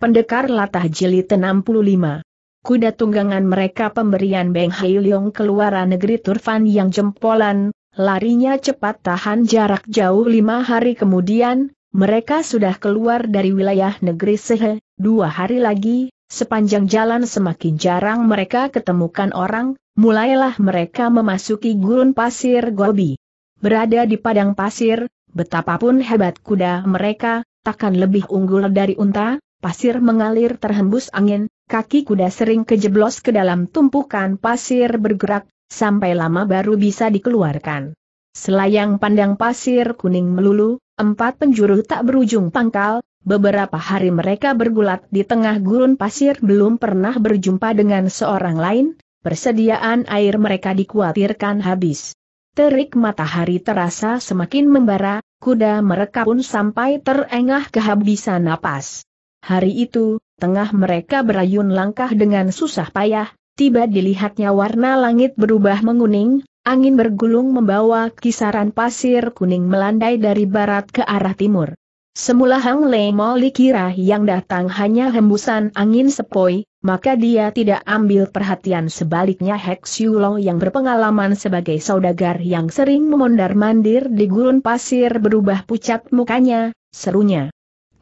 Pendekar Latah Jeli 65. Kuda tunggangan mereka pemberian Beng Hai Leong keluar negeri Turfan yang jempolan, larinya cepat tahan jarak jauh lima hari kemudian, mereka sudah keluar dari wilayah negeri Sehe, dua hari lagi, sepanjang jalan semakin jarang mereka ketemukan orang, mulailah mereka memasuki gurun pasir Gobi. Berada di padang pasir, betapapun hebat kuda mereka, takkan lebih unggul dari unta, pasir mengalir terhembus angin, kaki kuda sering kejeblos ke dalam tumpukan pasir bergerak, sampai lama baru bisa dikeluarkan. Selayang pandang pasir kuning melulu, empat penjuru tak berujung pangkal, beberapa hari mereka bergulat di tengah gurun pasir belum pernah berjumpa dengan seorang lain, persediaan air mereka dikhawatirkan habis. Terik matahari terasa semakin membara, kuda mereka pun sampai terengah kehabisan napas. Hari itu, tengah mereka berayun langkah dengan susah payah, tiba dilihatnya warna langit berubah menguning, angin bergulung membawa kisaran pasir kuning melandai dari barat ke arah timur. Semula Hang Lei Moli kira yang datang hanya hembusan angin sepoi, maka dia tidak ambil perhatian sebaliknya Hex Long yang berpengalaman sebagai saudagar yang sering memondar-mandir di gurun pasir berubah pucat mukanya, serunya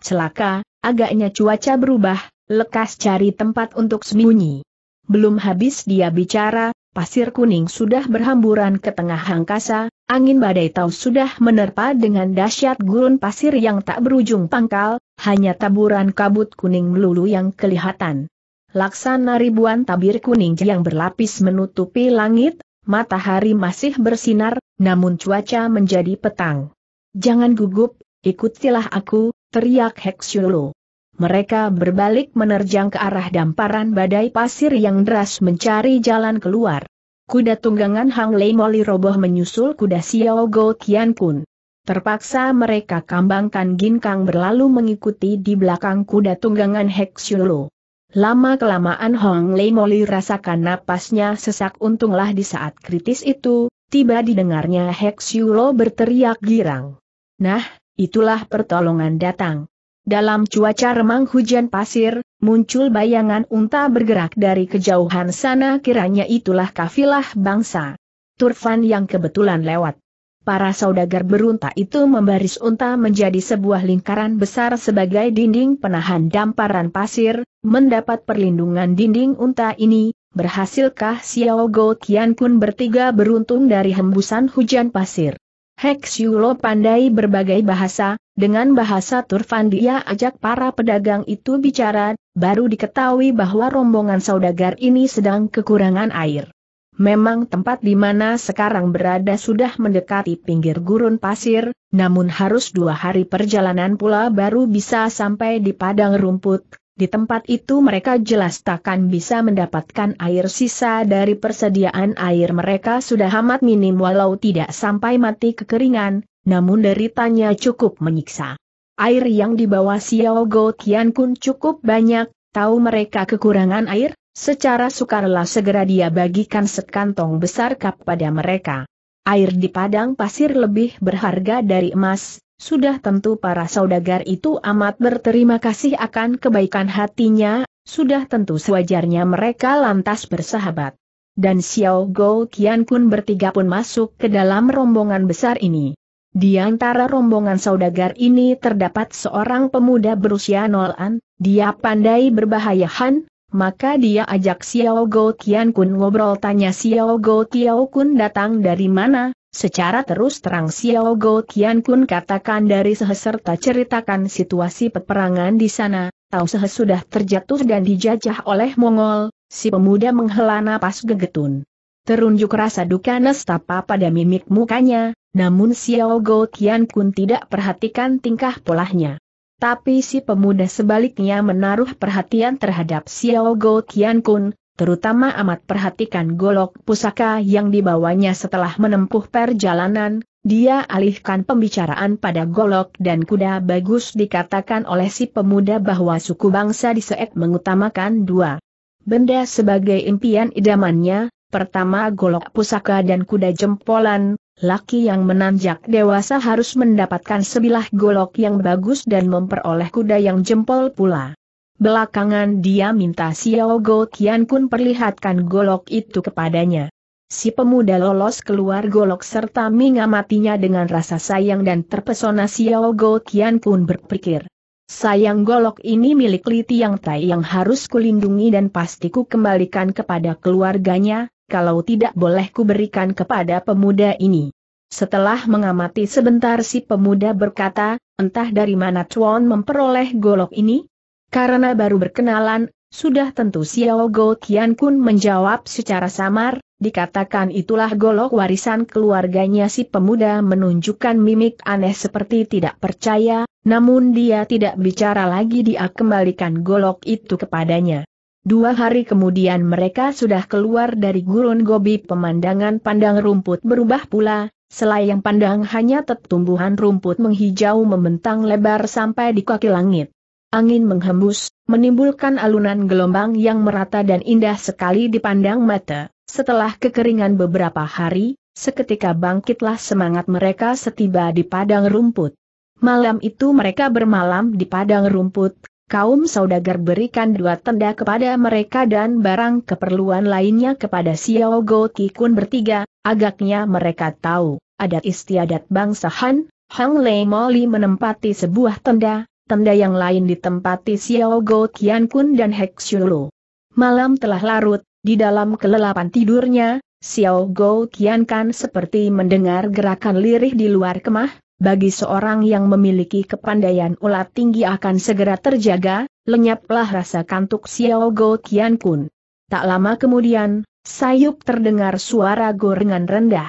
celaka, agaknya cuaca berubah, lekas cari tempat untuk sembunyi. Belum habis dia bicara, pasir kuning sudah berhamburan ke tengah angkasa, angin badai tahu sudah menerpa dengan dahsyat gurun pasir yang tak berujung pangkal, hanya taburan kabut kuning melulu yang kelihatan. Laksana ribuan tabir kuning yang berlapis menutupi langit, matahari masih bersinar, namun cuaca menjadi petang. Jangan gugup, ikutilah aku, teriak Hexiolo. Mereka berbalik menerjang ke arah damparan badai pasir yang deras mencari jalan keluar. Kuda tunggangan Hang Lei Moli roboh menyusul kuda Xiao Go Tian Kun. Terpaksa mereka kambangkan ginkang berlalu mengikuti di belakang kuda tunggangan Hexiolo. Lama-kelamaan Hong Lei Moli rasakan napasnya sesak untunglah di saat kritis itu, tiba didengarnya Hexiolo berteriak girang. Nah, itulah pertolongan datang. Dalam cuaca remang hujan pasir, muncul bayangan unta bergerak dari kejauhan sana kiranya itulah kafilah bangsa. Turfan yang kebetulan lewat. Para saudagar berunta itu membaris unta menjadi sebuah lingkaran besar sebagai dinding penahan damparan pasir, mendapat perlindungan dinding unta ini, berhasilkah Xiao Go Tian Kun bertiga beruntung dari hembusan hujan pasir. Hex Yulo pandai berbagai bahasa, dengan bahasa Turfan dia ajak para pedagang itu bicara, baru diketahui bahwa rombongan saudagar ini sedang kekurangan air. Memang tempat di mana sekarang berada sudah mendekati pinggir gurun pasir, namun harus dua hari perjalanan pula baru bisa sampai di padang rumput, di tempat itu mereka jelas takkan bisa mendapatkan air sisa dari persediaan air mereka sudah amat minim walau tidak sampai mati kekeringan, namun deritanya cukup menyiksa. Air yang dibawa Xiao Go Tian Kun cukup banyak, tahu mereka kekurangan air, secara sukarela segera dia bagikan sekantong besar kepada mereka. Air di padang pasir lebih berharga dari emas, sudah tentu para saudagar itu amat berterima kasih akan kebaikan hatinya, sudah tentu sewajarnya mereka lantas bersahabat. Dan Xiao Go Qian Kun bertiga pun masuk ke dalam rombongan besar ini. Di antara rombongan saudagar ini terdapat seorang pemuda berusia nolan, dia pandai berbahayahan, maka dia ajak Xiao Go Qian Kun ngobrol tanya Xiao Go Qiao Kun datang dari mana, Secara terus terang Xiao Go Tian Kun katakan dari seheserta ceritakan situasi peperangan di sana, Tau Sehe sudah terjatuh dan dijajah oleh Mongol, si pemuda menghela napas gegetun. Terunjuk rasa duka nestapa pada mimik mukanya, namun Xiao Go Tian Kun tidak perhatikan tingkah polahnya. Tapi si pemuda sebaliknya menaruh perhatian terhadap Xiao Go Tian Kun, terutama amat perhatikan golok pusaka yang dibawanya setelah menempuh perjalanan, dia alihkan pembicaraan pada golok dan kuda bagus dikatakan oleh si pemuda bahwa suku bangsa di Seek mengutamakan dua benda sebagai impian idamannya, pertama golok pusaka dan kuda jempolan, laki yang menanjak dewasa harus mendapatkan sebilah golok yang bagus dan memperoleh kuda yang jempol pula. Belakangan dia minta Xiao Go Tian Kun perlihatkan golok itu kepadanya. Si pemuda lolos keluar golok serta mengamatinya dengan rasa sayang dan terpesona Xiao Go Tian Kun berpikir. Sayang golok ini milik Li Tiang Tai yang harus kulindungi dan pastiku kembalikan kepada keluarganya, kalau tidak boleh kuberikan kepada pemuda ini. Setelah mengamati sebentar si pemuda berkata, entah dari mana Chuan memperoleh golok ini, karena baru berkenalan, sudah tentu Xiao Go Kian Kun menjawab secara samar, dikatakan itulah golok warisan keluarganya si pemuda menunjukkan mimik aneh seperti tidak percaya, namun dia tidak bicara lagi dia kembalikan golok itu kepadanya. Dua hari kemudian mereka sudah keluar dari gurun gobi pemandangan pandang rumput berubah pula, selayang pandang hanya tertumbuhan rumput menghijau membentang lebar sampai di kaki langit. Angin menghembus, menimbulkan alunan gelombang yang merata dan indah sekali dipandang mata. Setelah kekeringan beberapa hari, seketika bangkitlah semangat mereka setiba di padang rumput. Malam itu mereka bermalam di padang rumput, kaum saudagar berikan dua tenda kepada mereka dan barang keperluan lainnya kepada Xiao Go Kikun bertiga, agaknya mereka tahu, adat istiadat bangsa Han, Hang Lei Moli menempati sebuah tenda, tenda yang lain ditempati Xiao Go Qian Kun dan Hek Xiulu. Malam telah larut, di dalam kelelapan tidurnya, Xiao Go Qian Kan seperti mendengar gerakan lirih di luar kemah, bagi seorang yang memiliki kepandaian ulat tinggi akan segera terjaga, lenyaplah rasa kantuk Xiao Go Qian Kun. Tak lama kemudian, sayup terdengar suara gorengan rendah.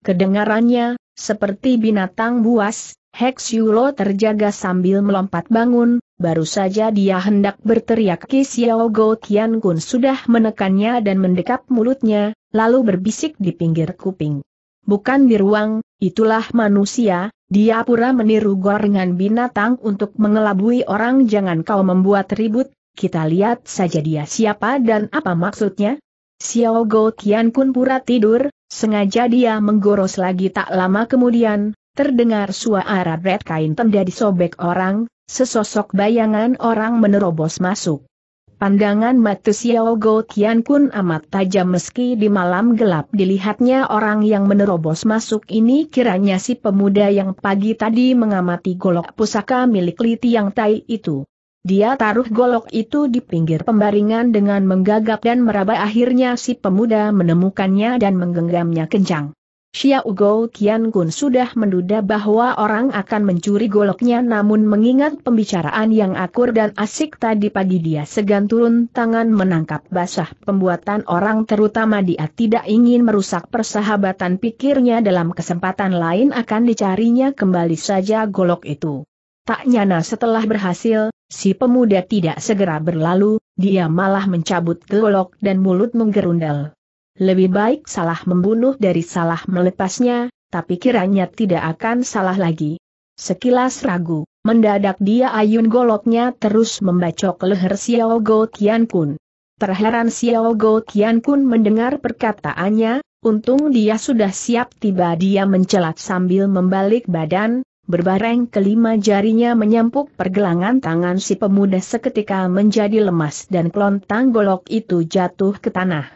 Kedengarannya, seperti binatang buas, Hex Yulo terjaga sambil melompat bangun, baru saja dia hendak berteriak Ki Xiao Go Tian Kun sudah menekannya dan mendekap mulutnya, lalu berbisik di pinggir kuping. Bukan di ruang, itulah manusia, dia pura meniru gorengan binatang untuk mengelabui orang jangan kau membuat ribut, kita lihat saja dia siapa dan apa maksudnya. Xiao Go Tian Kun pura tidur, sengaja dia menggoros lagi tak lama kemudian, Terdengar suara Red kain tenda disobek orang, sesosok bayangan orang menerobos masuk. Pandangan mata Xiao Go Tian Kun amat tajam meski di malam gelap dilihatnya orang yang menerobos masuk ini kiranya si pemuda yang pagi tadi mengamati golok pusaka milik Li Tiang Tai itu. Dia taruh golok itu di pinggir pembaringan dengan menggagap dan meraba akhirnya si pemuda menemukannya dan menggenggamnya kencang. Xiao Go Qian Kun sudah menduda bahwa orang akan mencuri goloknya namun mengingat pembicaraan yang akur dan asik tadi pagi dia segan turun tangan menangkap basah pembuatan orang terutama dia tidak ingin merusak persahabatan pikirnya dalam kesempatan lain akan dicarinya kembali saja golok itu. Tak nyana setelah berhasil, si pemuda tidak segera berlalu, dia malah mencabut golok dan mulut menggerundel. Lebih baik salah membunuh dari salah melepasnya, tapi kiranya tidak akan salah lagi. Sekilas ragu, mendadak dia ayun goloknya terus membacok leher Xiao Go Tian Kun. Terheran Xiao Go Tian Kun mendengar perkataannya, untung dia sudah siap tiba dia mencelat sambil membalik badan, berbareng kelima jarinya menyampuk pergelangan tangan si pemuda seketika menjadi lemas dan kelontang golok itu jatuh ke tanah.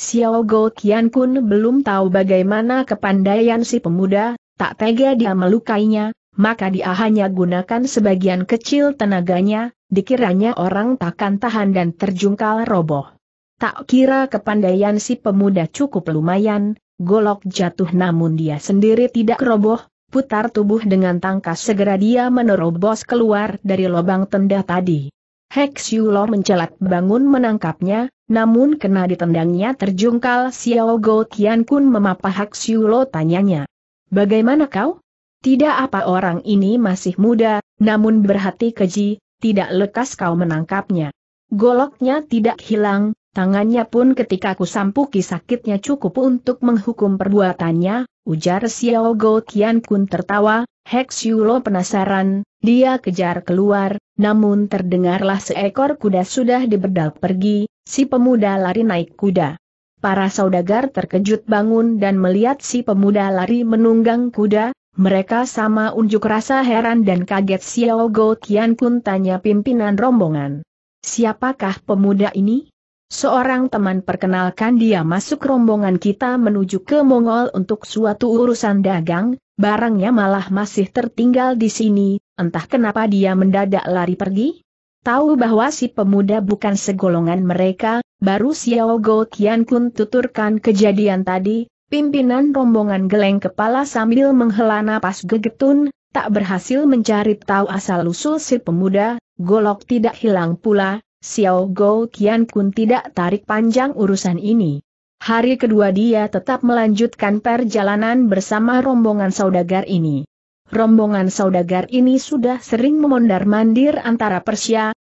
Xiao Go kian Kun belum tahu bagaimana kepandaian si pemuda, tak tega dia melukainya, maka dia hanya gunakan sebagian kecil tenaganya, dikiranya orang takkan tahan dan terjungkal roboh. Tak kira kepandaian si pemuda cukup lumayan, golok jatuh namun dia sendiri tidak roboh, putar tubuh dengan tangkas segera dia menerobos keluar dari lubang tenda tadi. Hexiulor mencelat bangun menangkapnya, namun kena ditendangnya terjungkal Xiao Go Tian Kun memapah Hak Siu Lo tanyanya. Bagaimana kau? Tidak apa orang ini masih muda, namun berhati keji, tidak lekas kau menangkapnya. Goloknya tidak hilang, tangannya pun ketika ku sampuki sakitnya cukup untuk menghukum perbuatannya, ujar Xiao Go Tian Kun tertawa, Hek Lo penasaran, dia kejar keluar, namun terdengarlah seekor kuda sudah dibedal pergi, Si pemuda lari naik kuda. Para saudagar terkejut bangun dan melihat si pemuda lari menunggang kuda, mereka sama unjuk rasa heran dan kaget Xiao Go Tian Kun tanya pimpinan rombongan. Siapakah pemuda ini? Seorang teman perkenalkan dia masuk rombongan kita menuju ke Mongol untuk suatu urusan dagang, barangnya malah masih tertinggal di sini, entah kenapa dia mendadak lari pergi? tahu bahwa si pemuda bukan segolongan mereka, baru Xiao Go Tian Kun tuturkan kejadian tadi, pimpinan rombongan geleng kepala sambil menghela napas gegetun, tak berhasil mencari tahu asal-usul si pemuda, golok tidak hilang pula, Xiao Go Tian Kun tidak tarik panjang urusan ini. Hari kedua dia tetap melanjutkan perjalanan bersama rombongan saudagar ini rombongan saudagar ini sudah sering memondar-mandir antara Persia,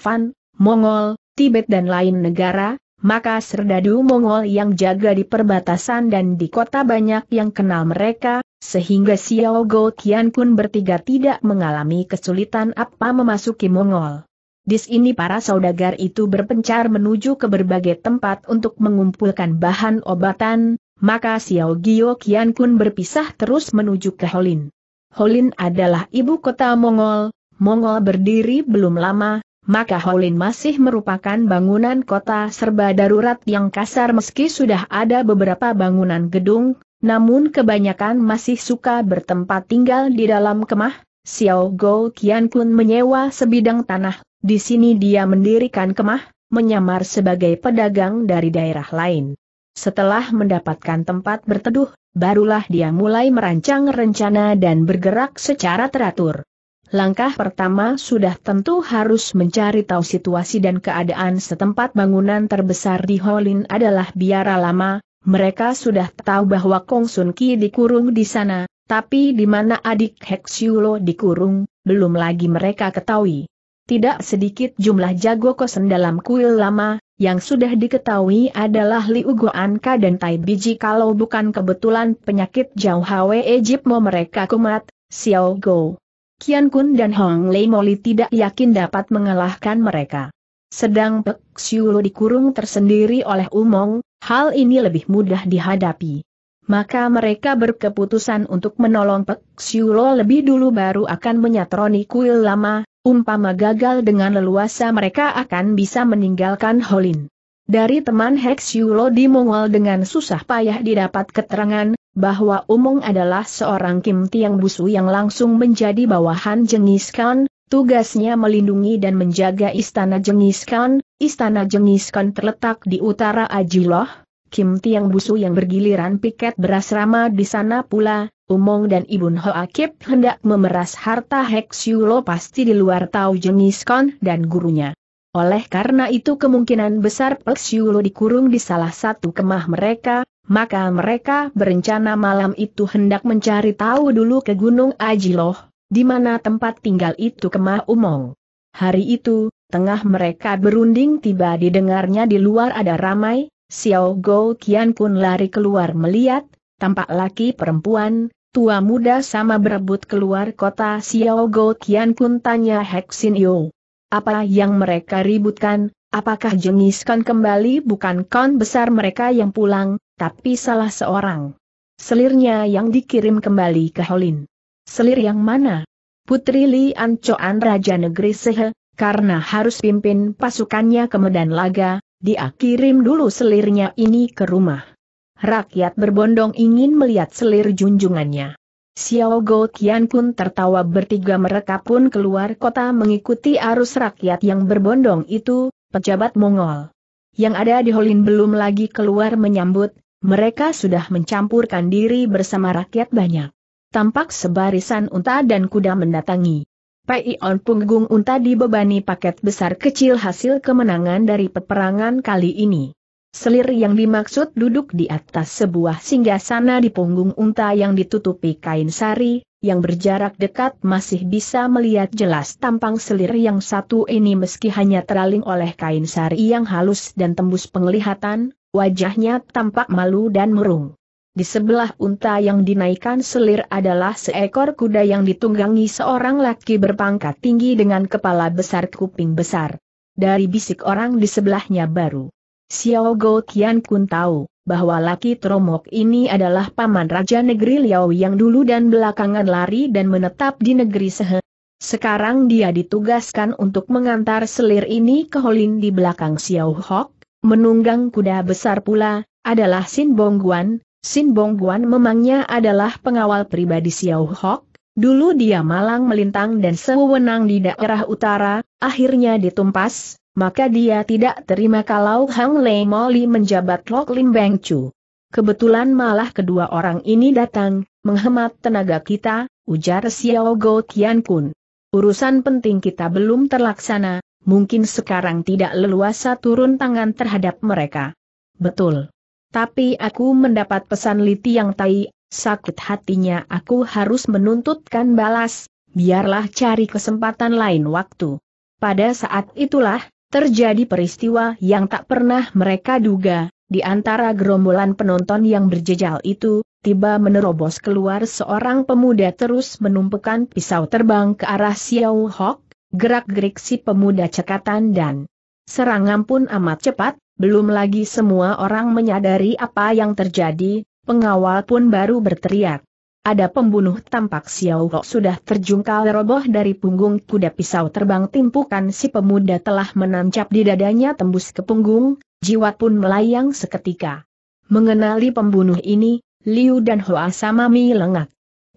Van, Mongol, Tibet dan lain negara, maka serdadu Mongol yang jaga di perbatasan dan di kota banyak yang kenal mereka, sehingga Xiao Go Tian Kun bertiga tidak mengalami kesulitan apa memasuki Mongol. Di sini para saudagar itu berpencar menuju ke berbagai tempat untuk mengumpulkan bahan obatan, maka Xiao Gio Kian Kun berpisah terus menuju ke Holin. Holin adalah ibu kota Mongol, Mongol berdiri belum lama, maka Holin masih merupakan bangunan kota serba darurat yang kasar meski sudah ada beberapa bangunan gedung, namun kebanyakan masih suka bertempat tinggal di dalam kemah. Xiao Go Qian Kun menyewa sebidang tanah, di sini dia mendirikan kemah, menyamar sebagai pedagang dari daerah lain. Setelah mendapatkan tempat berteduh, barulah dia mulai merancang rencana dan bergerak secara teratur. Langkah pertama sudah tentu harus mencari tahu situasi dan keadaan setempat bangunan terbesar di Holin adalah biara lama, mereka sudah tahu bahwa Kong Sun Ki dikurung di sana, tapi di mana adik Hexiulo dikurung, belum lagi mereka ketahui. Tidak sedikit jumlah jago kosen dalam kuil lama, yang sudah diketahui adalah Liu Anka dan Tai Biji kalau bukan kebetulan penyakit jauh Hwe Ejipmo mereka kumat, Xiao Go. Kian Kun dan Hong Lei Moli tidak yakin dapat mengalahkan mereka. Sedang Pek Xiulu dikurung tersendiri oleh Umong, hal ini lebih mudah dihadapi. Maka mereka berkeputusan untuk menolong Pek Xiulo lebih dulu baru akan menyatroni kuil lama, Umpama gagal dengan leluasa mereka akan bisa meninggalkan Holin. Dari teman Hex Yulo di Mongol dengan susah payah didapat keterangan, bahwa Umong adalah seorang Kim Tiang Busu yang langsung menjadi bawahan Jengis Khan, tugasnya melindungi dan menjaga istana Jengis Khan, istana Jengis Khan terletak di utara Ajiloh, Kim Tiang Busu yang bergiliran piket berasrama di sana pula, Umong dan Ibun Hoakip hendak memeras harta Lo pasti di luar tahu jenis kon dan gurunya. Oleh karena itu kemungkinan besar Lo dikurung di salah satu kemah mereka, maka mereka berencana malam itu hendak mencari tahu dulu ke Gunung Ajiloh, di mana tempat tinggal itu kemah Umong. Hari itu, tengah mereka berunding tiba didengarnya di luar ada ramai, Xiao Go Kian pun lari keluar melihat, tampak laki perempuan, tua muda sama berebut keluar kota Xiao Go Tian Kun tanya Hek Sin Yo. Apa yang mereka ributkan, apakah jengiskan kembali bukan kon besar mereka yang pulang, tapi salah seorang. Selirnya yang dikirim kembali ke Holin. Selir yang mana? Putri Li Ancoan Raja Negeri Sehe, karena harus pimpin pasukannya ke Medan Laga, dia kirim dulu selirnya ini ke rumah rakyat berbondong ingin melihat selir junjungannya. Xiao Go Tian Kun tertawa bertiga mereka pun keluar kota mengikuti arus rakyat yang berbondong itu, pejabat Mongol. Yang ada di Holin belum lagi keluar menyambut, mereka sudah mencampurkan diri bersama rakyat banyak. Tampak sebarisan unta dan kuda mendatangi. Pai On punggung unta dibebani paket besar kecil hasil kemenangan dari peperangan kali ini. Selir yang dimaksud duduk di atas sebuah singgasana di punggung unta yang ditutupi kain sari, yang berjarak dekat masih bisa melihat jelas tampang selir yang satu ini meski hanya teraling oleh kain sari yang halus dan tembus penglihatan, wajahnya tampak malu dan murung. Di sebelah unta yang dinaikkan selir adalah seekor kuda yang ditunggangi seorang laki berpangkat tinggi dengan kepala besar kuping besar. Dari bisik orang di sebelahnya baru Xiao Go Tian Kun tahu bahwa laki Tromok ini adalah paman Raja Negeri Liao yang dulu dan belakangan lari dan menetap di negeri Sehe. Sekarang dia ditugaskan untuk mengantar selir ini ke Holin di belakang Xiao Hok, menunggang kuda besar pula, adalah Sin Bongguan. Sin Guan memangnya adalah pengawal pribadi Xiao Hok, dulu dia malang melintang dan sewenang di daerah utara, akhirnya ditumpas, maka dia tidak terima kalau Hang Lei Moli menjabat Lok Lim Beng Chu. Kebetulan malah kedua orang ini datang, menghemat tenaga kita, ujar Xiao Go Tian Kun. Urusan penting kita belum terlaksana, mungkin sekarang tidak leluasa turun tangan terhadap mereka. Betul. Tapi aku mendapat pesan Li Tiang tai, sakit hatinya aku harus menuntutkan balas, biarlah cari kesempatan lain waktu. Pada saat itulah, Terjadi peristiwa yang tak pernah mereka duga, di antara gerombolan penonton yang berjejal itu, tiba menerobos keluar seorang pemuda terus menumpukan pisau terbang ke arah Xiao Hok, gerak-gerik si pemuda cekatan dan serangan pun amat cepat, belum lagi semua orang menyadari apa yang terjadi, pengawal pun baru berteriak ada pembunuh tampak Xiao Ho sudah terjungkal roboh dari punggung kuda pisau terbang timpukan si pemuda telah menancap di dadanya tembus ke punggung, jiwa pun melayang seketika. Mengenali pembunuh ini, Liu dan Hoa Samami lengak.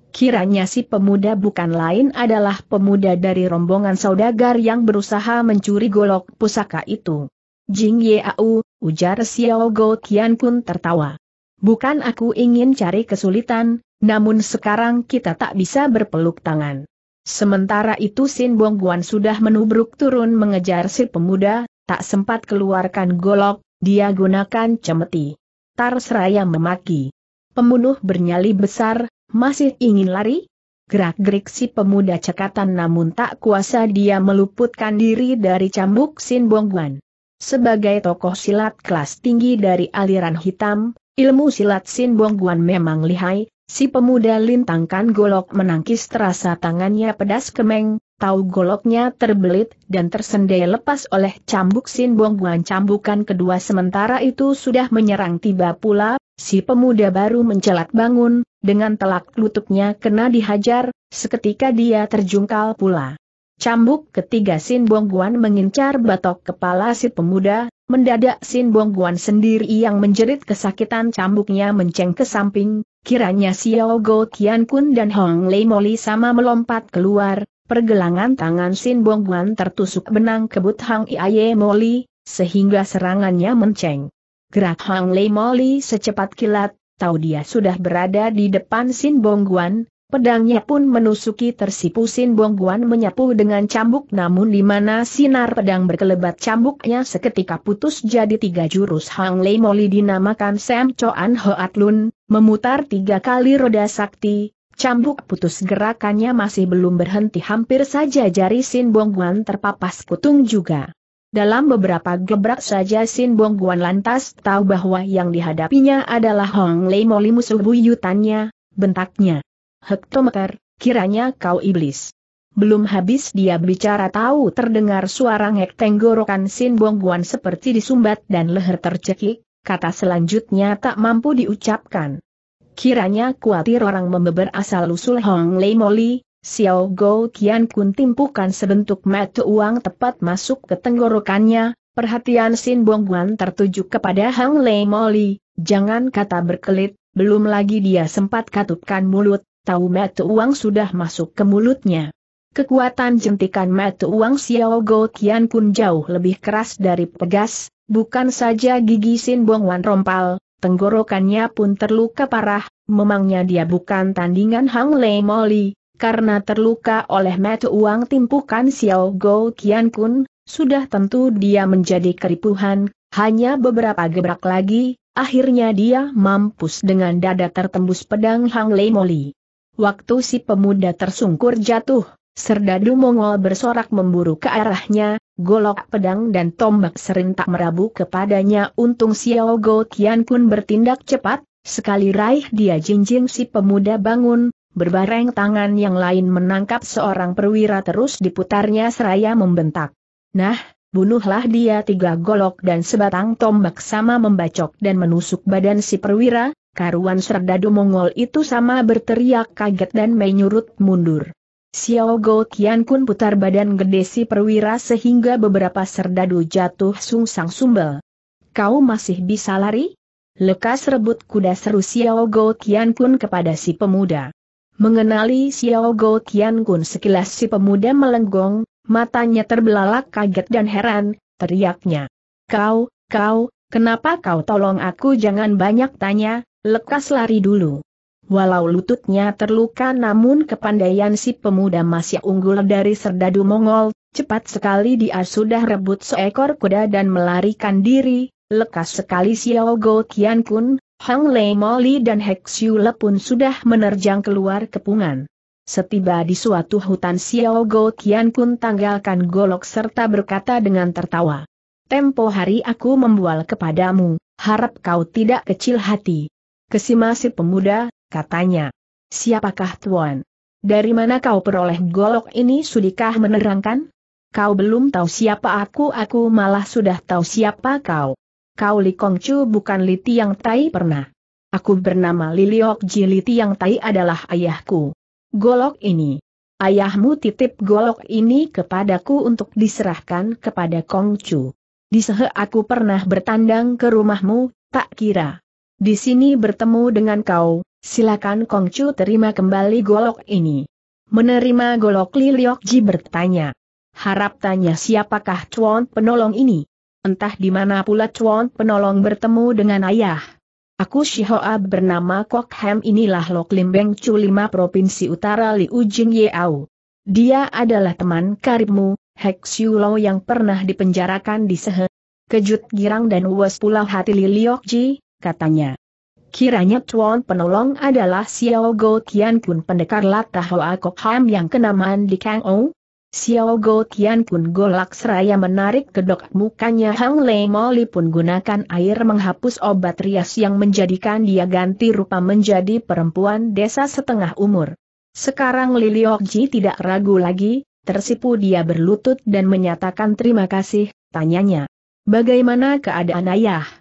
Kiranya si pemuda bukan lain adalah pemuda dari rombongan saudagar yang berusaha mencuri golok pusaka itu. Jing Yeau, ujar Xiao Go Kian pun tertawa. Bukan aku ingin cari kesulitan, namun sekarang kita tak bisa berpeluk tangan. Sementara itu Sin Bong Guan sudah menubruk turun mengejar si pemuda, tak sempat keluarkan golok, dia gunakan cemeti. Tar seraya memaki. Pembunuh bernyali besar, masih ingin lari? Gerak-gerik si pemuda cekatan namun tak kuasa dia meluputkan diri dari cambuk Sin Bong Guan. Sebagai tokoh silat kelas tinggi dari aliran hitam, ilmu silat Sin Bong Guan memang lihai, Si pemuda lintangkan golok menangkis terasa tangannya pedas kemeng, tahu goloknya terbelit dan tersendai lepas oleh cambuk Sin Bongguan cambukan kedua sementara itu sudah menyerang tiba pula, si pemuda baru mencelat bangun, dengan telak lututnya kena dihajar, seketika dia terjungkal pula. Cambuk ketiga Sin Bongguan mengincar batok kepala si pemuda, mendadak Sin Bongguan sendiri yang menjerit kesakitan cambuknya menceng ke samping, Kiranya Xiao Go Tian Kun dan Hong Lei Moli sama melompat keluar, pergelangan tangan Sin Bong Guan tertusuk benang kebut Hang Iaye Moli, sehingga serangannya menceng. Gerak Hong Lei Moli secepat kilat, tahu dia sudah berada di depan Sin Bong Guan, Pedangnya pun menusuki tersipu Sin Guan menyapu dengan cambuk namun di mana sinar pedang berkelebat cambuknya seketika putus jadi tiga jurus Hong Lei Moli dinamakan Sam Choan Hoat Lun, Memutar tiga kali roda sakti, cambuk putus gerakannya masih belum berhenti hampir saja jari Sin Bongguan terpapas kutung juga. Dalam beberapa gebrak saja Sin Bongguan lantas tahu bahwa yang dihadapinya adalah Hong Lei Moli musuh buyutannya, bentaknya. Hektometer, kiranya kau iblis. Belum habis dia bicara tahu terdengar suara ngek tenggorokan Sin Bongguan seperti disumbat dan leher tercekik, kata selanjutnya tak mampu diucapkan. Kiranya kuatir orang membeber asal-usul Hong Lei Moli, Xiao Go Kian Kun timpukan sebentuk mata uang tepat masuk ke tenggorokannya, perhatian Sin Bong Wan tertuju kepada Hong Lei Moli, jangan kata berkelit, belum lagi dia sempat katupkan mulut, tahu mata uang sudah masuk ke mulutnya. Kekuatan jentikan mata uang Xiao Go Kian Kun jauh lebih keras dari pegas, Bukan saja gigi Sin Bongwan rompal, tenggorokannya pun terluka parah, memangnya dia bukan tandingan Hang Lei Moli, karena terluka oleh mata uang timpukan Xiao Go Kian Kun, sudah tentu dia menjadi keripuhan, hanya beberapa gebrak lagi, akhirnya dia mampus dengan dada tertembus pedang Hang Lei Moli. Waktu si pemuda tersungkur jatuh, serdadu Mongol bersorak memburu ke arahnya, Golok pedang dan tombak serentak merabu kepadanya untung Xiao Go Tian pun bertindak cepat, sekali raih dia jinjing si pemuda bangun, berbareng tangan yang lain menangkap seorang perwira terus diputarnya seraya membentak. Nah, bunuhlah dia tiga golok dan sebatang tombak sama membacok dan menusuk badan si perwira, karuan serdadu Mongol itu sama berteriak kaget dan menyurut mundur. Xiao Go Tian Kun putar badan gede si perwira sehingga beberapa serdadu jatuh sungsang sumbel. Kau masih bisa lari? Lekas rebut kuda seru Xiao Go Tian Kun kepada si pemuda. Mengenali Xiao Go Tian Kun sekilas si pemuda melenggong, matanya terbelalak kaget dan heran, teriaknya. Kau, kau, kenapa kau tolong aku jangan banyak tanya, lekas lari dulu. Walau lututnya terluka namun kepandaian si pemuda masih unggul dari serdadu Mongol, cepat sekali dia sudah rebut seekor kuda dan melarikan diri, lekas sekali Xiao Go Kian Kun, Hang Lei Moli dan Hek Hexiu Le pun sudah menerjang keluar kepungan. Setiba di suatu hutan Xiao Go Kian Kun tanggalkan golok serta berkata dengan tertawa. Tempo hari aku membual kepadamu, harap kau tidak kecil hati. Kesima si pemuda, katanya. Siapakah Tuan? Dari mana kau peroleh golok ini sudikah menerangkan? Kau belum tahu siapa aku, aku malah sudah tahu siapa kau. Kau Li Kongcu bukan Li Tiang Tai pernah. Aku bernama Liliok Ji Li Tiang Tai adalah ayahku. Golok ini. Ayahmu titip golok ini kepadaku untuk diserahkan kepada Kongcu. Di sehe aku pernah bertandang ke rumahmu, tak kira. Di sini bertemu dengan kau, Silakan Kongcu terima kembali golok ini. Menerima golok Li Ji bertanya. Harap tanya siapakah cuan penolong ini. Entah di mana pula cuan penolong bertemu dengan ayah. Aku Hoa bernama Kok Hem inilah Lok Lim Beng Chu 5 Provinsi Utara Liu Jing Yeau. Dia adalah teman karibmu, Hek Siu Lo yang pernah dipenjarakan di Sehe. Kejut girang dan was pula hati Li Ji, katanya. Kiranya tuan penolong adalah Xiao Go Tian Kun pendekar latah Hoa Kok Ham yang kenamaan di Kang Ou. Xiao Go Tian Kun golak seraya menarik kedok mukanya Hang Lei Moli pun gunakan air menghapus obat rias yang menjadikan dia ganti rupa menjadi perempuan desa setengah umur. Sekarang Ji tidak ragu lagi, tersipu dia berlutut dan menyatakan terima kasih, tanyanya. Bagaimana keadaan ayah?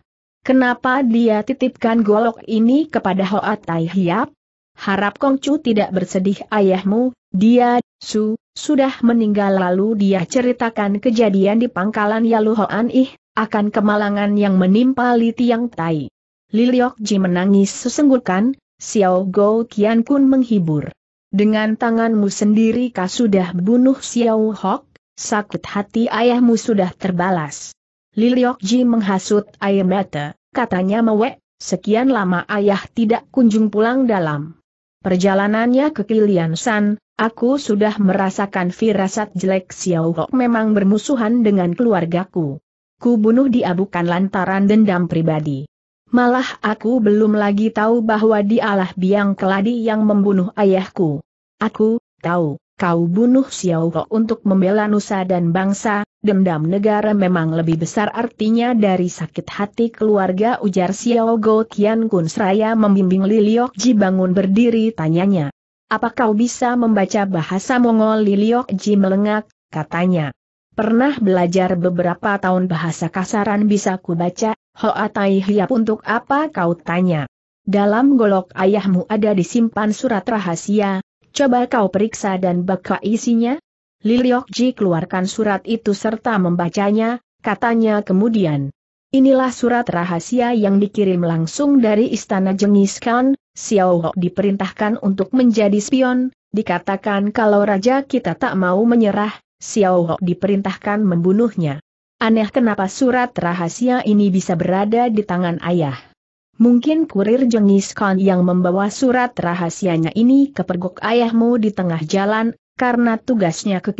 Kenapa dia titipkan golok ini kepada Hoa Tai Hiap? Harap Kongcu tidak bersedih ayahmu, dia, Su, sudah meninggal lalu dia ceritakan kejadian di pangkalan Yalu Hoan Ih, akan kemalangan yang menimpa Li Tiang Tai. Li Ji menangis sesenggukan, Xiao Go Kian Kun menghibur. Dengan tanganmu sendiri kau sudah bunuh Xiao Hok, sakit hati ayahmu sudah terbalas. Li Ji menghasut air mata katanya mewek, sekian lama ayah tidak kunjung pulang dalam perjalanannya ke Kilian San, aku sudah merasakan firasat jelek Xiao Hok memang bermusuhan dengan keluargaku. Ku bunuh dia bukan lantaran dendam pribadi. Malah aku belum lagi tahu bahwa dialah biang keladi yang membunuh ayahku. Aku, tahu, kau bunuh Xiao Hok untuk membela nusa dan bangsa, Dendam negara memang lebih besar artinya dari sakit hati keluarga ujar Xiao Go Tian Kun seraya membimbing Liliok Ji bangun berdiri tanyanya. Apa kau bisa membaca bahasa Mongol Liliok Ji melengak, katanya. Pernah belajar beberapa tahun bahasa kasaran bisa ku baca, Hoa Tai Hiap untuk apa kau tanya. Dalam golok ayahmu ada disimpan surat rahasia, coba kau periksa dan baka isinya, Liliokji keluarkan surat itu serta membacanya, katanya kemudian. Inilah surat rahasia yang dikirim langsung dari istana Jengis Khan, Xiao Ho diperintahkan untuk menjadi spion, dikatakan kalau raja kita tak mau menyerah, Xiao Ho diperintahkan membunuhnya. Aneh kenapa surat rahasia ini bisa berada di tangan ayah. Mungkin kurir Jengis Khan yang membawa surat rahasianya ini ke pergok ayahmu di tengah jalan, karena tugasnya ke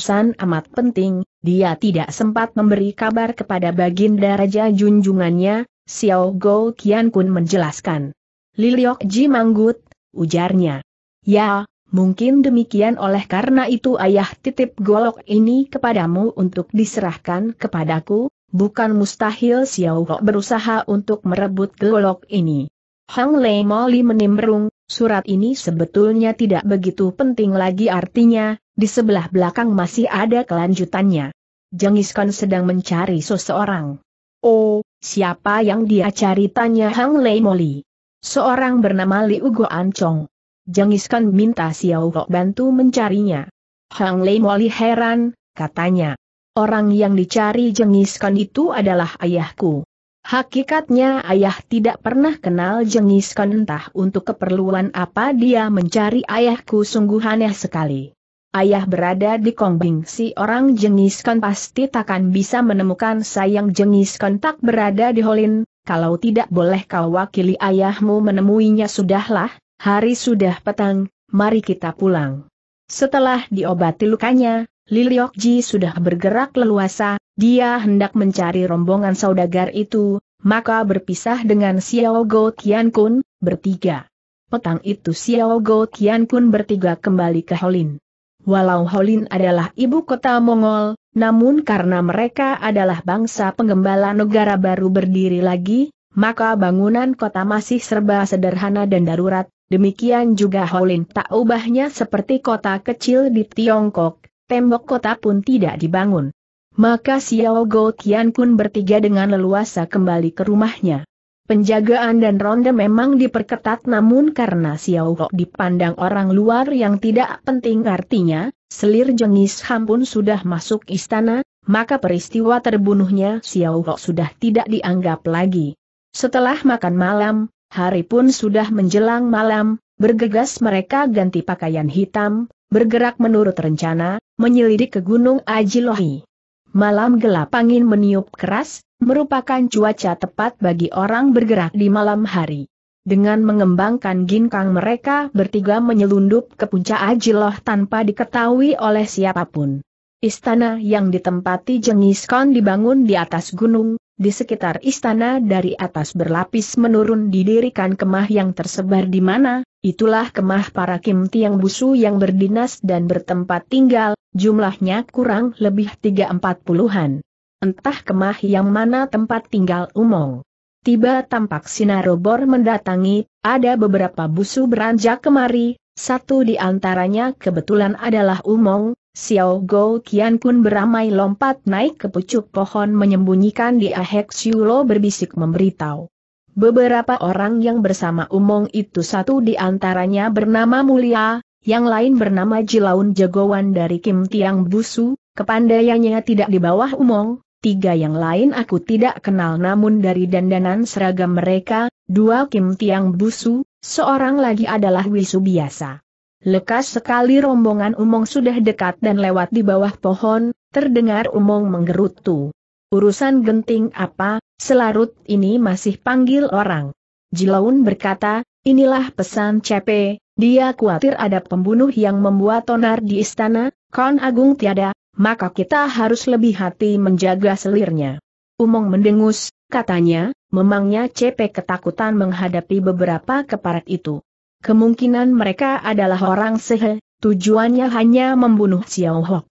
San amat penting, dia tidak sempat memberi kabar kepada Baginda Raja Junjungannya, Xiao Go Kian Kun menjelaskan. Liliok Ji Manggut, ujarnya. Ya, mungkin demikian oleh karena itu ayah titip golok ini kepadamu untuk diserahkan kepadaku, bukan mustahil Xiao Go berusaha untuk merebut golok ini. Hang Lei Moli menimbrung, Surat ini sebetulnya tidak begitu penting lagi artinya, di sebelah belakang masih ada kelanjutannya. Jengiskan sedang mencari seseorang. Oh, siapa yang dia cari tanya Hang Lei Moli. Seorang bernama Liu Go Ancong. Jengiskan minta Xiao Ho bantu mencarinya. Hang Lei Moli heran, katanya. Orang yang dicari Jengiskan itu adalah ayahku. Hakikatnya ayah tidak pernah kenal jengis entah untuk keperluan apa dia mencari ayahku sungguh aneh sekali. Ayah berada di Kongbing si orang jengis kon pasti takkan bisa menemukan sayang jengis kontak berada di Holin, kalau tidak boleh kau wakili ayahmu menemuinya sudahlah, hari sudah petang, mari kita pulang. Setelah diobati lukanya, Liliok Ji sudah bergerak leluasa, dia hendak mencari rombongan saudagar itu, maka berpisah dengan Xiao Go Tian Kun, bertiga. Petang itu Xiao Go Tian Kun bertiga kembali ke Holin. Walau Holin adalah ibu kota Mongol, namun karena mereka adalah bangsa pengembala negara baru berdiri lagi, maka bangunan kota masih serba sederhana dan darurat, demikian juga Holin tak ubahnya seperti kota kecil di Tiongkok, tembok kota pun tidak dibangun. Maka Xiao Go Tian pun bertiga dengan leluasa kembali ke rumahnya. Penjagaan dan ronde memang diperketat namun karena Xiao Ho dipandang orang luar yang tidak penting artinya, selir jengis Ham pun sudah masuk istana, maka peristiwa terbunuhnya Xiao Ho sudah tidak dianggap lagi. Setelah makan malam, hari pun sudah menjelang malam, bergegas mereka ganti pakaian hitam, bergerak menurut rencana, menyelidik ke Gunung Ajilohi. Malam gelap angin meniup keras, merupakan cuaca tepat bagi orang bergerak di malam hari. Dengan mengembangkan ginkang mereka bertiga menyelundup ke puncak Ajiloh tanpa diketahui oleh siapapun. Istana yang ditempati Jengis Khan dibangun di atas gunung, di sekitar istana dari atas berlapis menurun didirikan kemah yang tersebar di mana, itulah kemah para Kim Tiang Busu yang berdinas dan bertempat tinggal, jumlahnya kurang lebih 340-an. Entah kemah yang mana tempat tinggal umong. Tiba tampak Sinarobor mendatangi, ada beberapa busu beranjak kemari, satu di antaranya kebetulan adalah Umong, Xiao Go Kian Kun beramai lompat naik ke pucuk pohon menyembunyikan di Ahek Siulo berbisik memberitahu. Beberapa orang yang bersama Umong itu satu di antaranya bernama Mulia, yang lain bernama Jilaun Jagoan dari Kim Tiang Busu, kepandaiannya tidak di bawah Umong, tiga yang lain aku tidak kenal namun dari dandanan seragam mereka, dua Kim Tiang Busu, seorang lagi adalah Wisu biasa. Lekas sekali rombongan umong sudah dekat dan lewat di bawah pohon, terdengar umong menggerutu. Urusan genting apa, selarut ini masih panggil orang. Jilaun berkata, inilah pesan CP, dia khawatir ada pembunuh yang membuat tonar di istana, kon agung tiada, maka kita harus lebih hati menjaga selirnya. Umong mendengus, katanya, memangnya CP ketakutan menghadapi beberapa keparat itu. Kemungkinan mereka adalah orang sehe, tujuannya hanya membunuh Xiao Hok.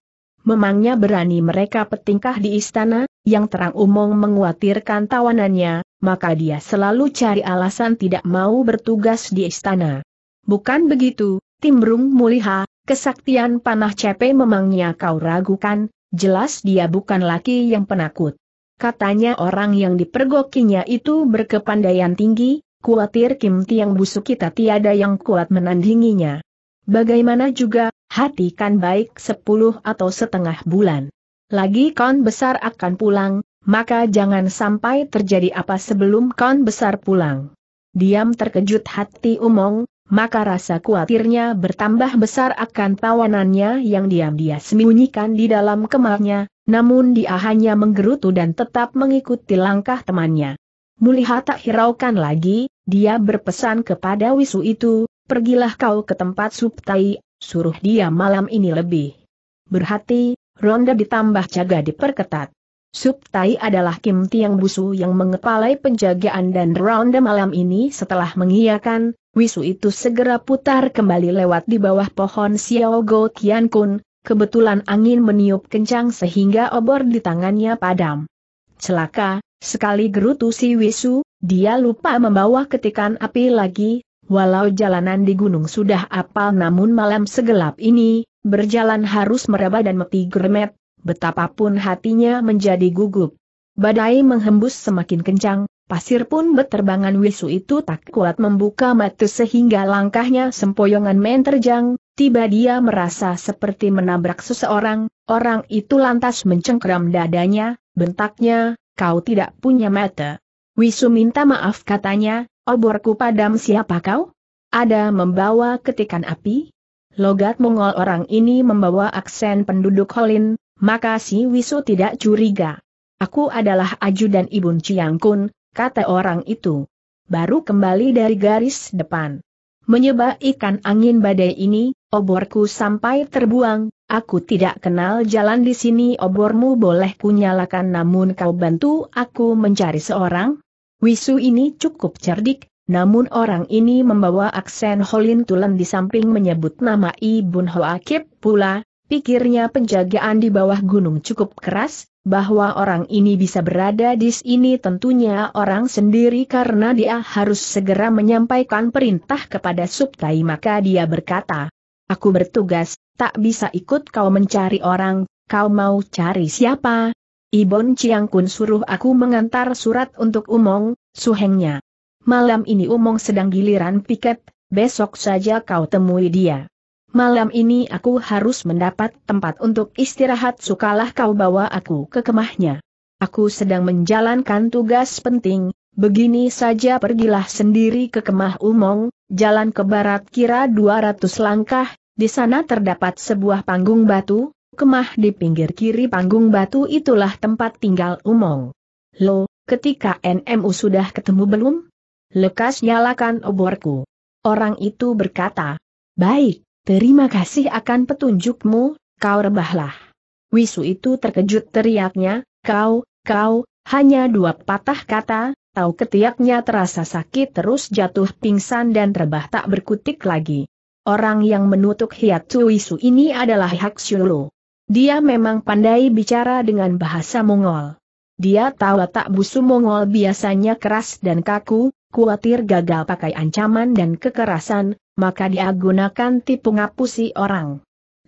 Memangnya berani mereka petingkah di istana, yang terang umum menguatirkan tawanannya, maka dia selalu cari alasan tidak mau bertugas di istana. Bukan begitu, Timbrung Muliha, kesaktian panah cepe memangnya kau ragukan, jelas dia bukan laki yang penakut. Katanya orang yang dipergokinya itu berkepandaian tinggi, kuatir Kim Tiang busuk kita tiada yang kuat menandinginya. Bagaimana juga, hati kan baik sepuluh atau setengah bulan. Lagi kon besar akan pulang, maka jangan sampai terjadi apa sebelum kon besar pulang. Diam terkejut hati Umong, maka rasa kuatirnya bertambah besar akan tawanannya yang diam diam sembunyikan di dalam kemahnya, namun dia hanya menggerutu dan tetap mengikuti langkah temannya. Mulihat tak hiraukan lagi, dia berpesan kepada Wisu itu, pergilah kau ke tempat Subtai, suruh dia malam ini lebih. Berhati, ronda ditambah jaga diperketat. Subtai adalah Kim Tiang Busu yang mengepalai penjagaan dan ronda malam ini setelah mengiyakan, Wisu itu segera putar kembali lewat di bawah pohon Xiao Go Tian Kun, kebetulan angin meniup kencang sehingga obor di tangannya padam. Celaka, Sekali gerutu si Wisu, dia lupa membawa ketikan api lagi, walau jalanan di gunung sudah apal namun malam segelap ini, berjalan harus meraba dan meti geremet, betapapun hatinya menjadi gugup. Badai menghembus semakin kencang, pasir pun beterbangan Wisu itu tak kuat membuka mata sehingga langkahnya sempoyongan men terjang, tiba dia merasa seperti menabrak seseorang, orang itu lantas mencengkram dadanya, bentaknya, kau tidak punya mata. Wisu minta maaf katanya, oborku padam siapa kau? Ada membawa ketikan api? Logat Mongol orang ini membawa aksen penduduk Holin, maka si Wisu tidak curiga. Aku adalah Aju dan Ibun Ciangkun, kata orang itu. Baru kembali dari garis depan. Menyebab ikan angin badai ini, oborku sampai terbuang, aku tidak kenal jalan di sini obormu boleh kunyalakan namun kau bantu aku mencari seorang. Wisu ini cukup cerdik, namun orang ini membawa aksen Holin Tulen di samping menyebut nama Ibun Hoakib pula, pikirnya penjagaan di bawah gunung cukup keras, bahwa orang ini bisa berada di sini tentunya orang sendiri karena dia harus segera menyampaikan perintah kepada Subtai maka dia berkata, Aku bertugas, tak bisa ikut kau mencari orang, kau mau cari siapa? Ibon Ciangkun suruh aku mengantar surat untuk Umong, suhengnya. Malam ini Umong sedang giliran piket, besok saja kau temui dia. Malam ini aku harus mendapat tempat untuk istirahat sukalah kau bawa aku ke kemahnya. Aku sedang menjalankan tugas penting, begini saja pergilah sendiri ke kemah Umong, jalan ke barat kira 200 langkah, di sana terdapat sebuah panggung batu, kemah di pinggir kiri panggung batu itulah tempat tinggal Umong. Lo, ketika NMU sudah ketemu belum? Lekas nyalakan oborku. Orang itu berkata, baik. Terima kasih akan petunjukmu, kau rebahlah. Wisu itu terkejut teriaknya, kau, kau, hanya dua patah kata, tahu ketiaknya terasa sakit terus jatuh pingsan dan rebah tak berkutik lagi. Orang yang menutup hiatu Wisu ini adalah Hak Shulu. Dia memang pandai bicara dengan bahasa Mongol. Dia tahu tak busu Mongol biasanya keras dan kaku, khawatir gagal pakai ancaman dan kekerasan, maka dia gunakan tipu ngapusi orang.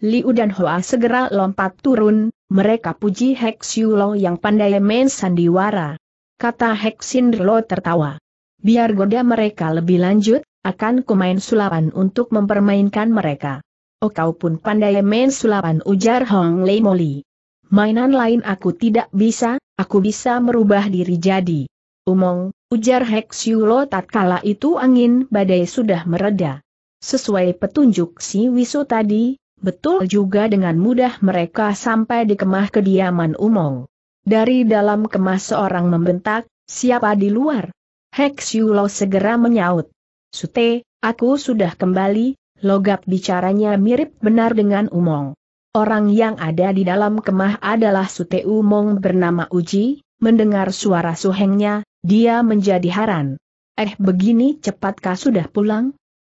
Liu dan Hoa segera lompat turun, mereka puji Hek Hexulo yang pandai main sandiwara. Kata Hek Hexindro tertawa. Biar goda mereka lebih lanjut, akan kumain sulapan untuk mempermainkan mereka. Oh kau pun pandai main sulapan ujar Hong Lei Moli. Mainan lain aku tidak bisa, aku bisa merubah diri jadi. Umong, ujar Hek Tak tatkala itu angin badai sudah meredah. Sesuai petunjuk si Wisu tadi, betul juga dengan mudah mereka sampai di kemah kediaman Umong. Dari dalam kemah seorang membentak, siapa di luar? Hek Yulo segera menyaut. Sute, aku sudah kembali, logap bicaranya mirip benar dengan Umong. Orang yang ada di dalam kemah adalah Sute Umong bernama Uji, mendengar suara suhengnya, dia menjadi haran. Eh begini cepatkah sudah pulang?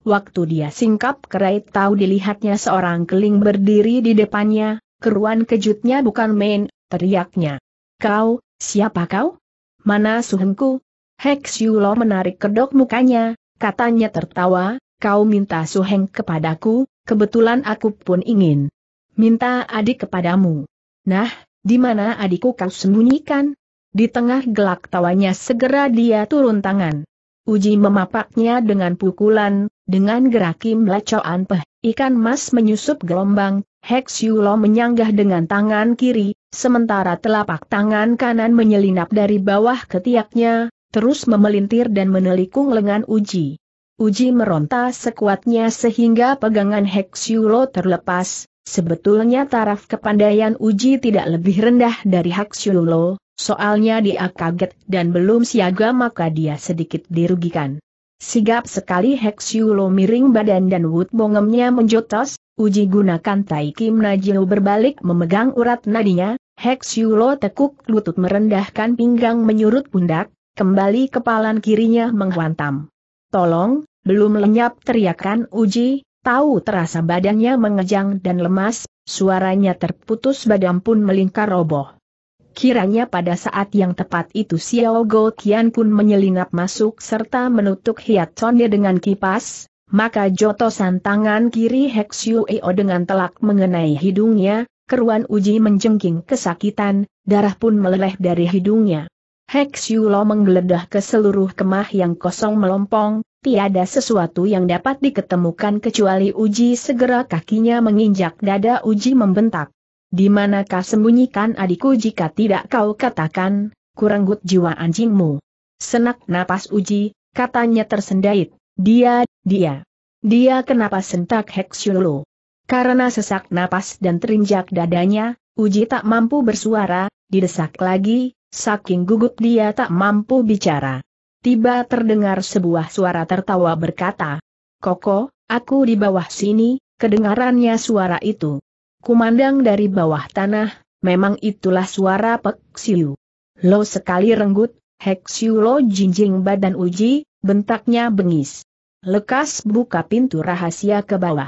Waktu dia singkap kerait tahu dilihatnya seorang keling berdiri di depannya, keruan kejutnya bukan main, teriaknya. Kau, siapa kau? Mana suhengku? Hek Siulo menarik kedok mukanya, katanya tertawa, kau minta suheng kepadaku, kebetulan aku pun ingin. Minta adik kepadamu. Nah, di mana adikku kau sembunyikan? Di tengah gelak tawanya segera dia turun tangan. Uji memapaknya dengan pukulan, dengan gerakim lecoan peh, ikan mas menyusup gelombang, Hek Siulo menyanggah dengan tangan kiri, sementara telapak tangan kanan menyelinap dari bawah ketiaknya, terus memelintir dan menelikung lengan Uji. Uji meronta sekuatnya sehingga pegangan Hek Siulo terlepas, sebetulnya taraf kepandaian Uji tidak lebih rendah dari Hek Siulo, Soalnya dia kaget dan belum siaga maka dia sedikit dirugikan. Sigap sekali Hexulo miring badan dan Wood bongemnya menjotos, uji gunakan Tai Kim najiu berbalik memegang urat nadinya, Hexulo tekuk lutut merendahkan pinggang menyurut pundak, kembali kepalan kirinya menghantam. Tolong, belum lenyap teriakan uji, tahu terasa badannya mengejang dan lemas, suaranya terputus badan pun melingkar roboh. Kiranya pada saat yang tepat itu Xiao Go Tian pun menyelinap masuk serta menutup hiatonnya dengan kipas, maka jotosan tangan kiri Hek Eo dengan telak mengenai hidungnya, keruan uji menjengking kesakitan, darah pun meleleh dari hidungnya. Hek Lo menggeledah ke seluruh kemah yang kosong melompong, tiada sesuatu yang dapat diketemukan kecuali Uji segera kakinya menginjak dada Uji membentak. Di manakah sembunyikan adikku jika tidak kau katakan, kurenggut jiwa anjingmu. Senak napas uji, katanya tersendait, dia, dia. Dia kenapa sentak Hexiolo? Karena sesak napas dan terinjak dadanya, uji tak mampu bersuara, didesak lagi, saking gugup dia tak mampu bicara. Tiba terdengar sebuah suara tertawa berkata, Koko, aku di bawah sini, kedengarannya suara itu. Kumandang dari bawah tanah, memang itulah suara Pek Siu. Lo sekali renggut, Hek Siu lo jinjing badan uji, bentaknya bengis. Lekas buka pintu rahasia ke bawah.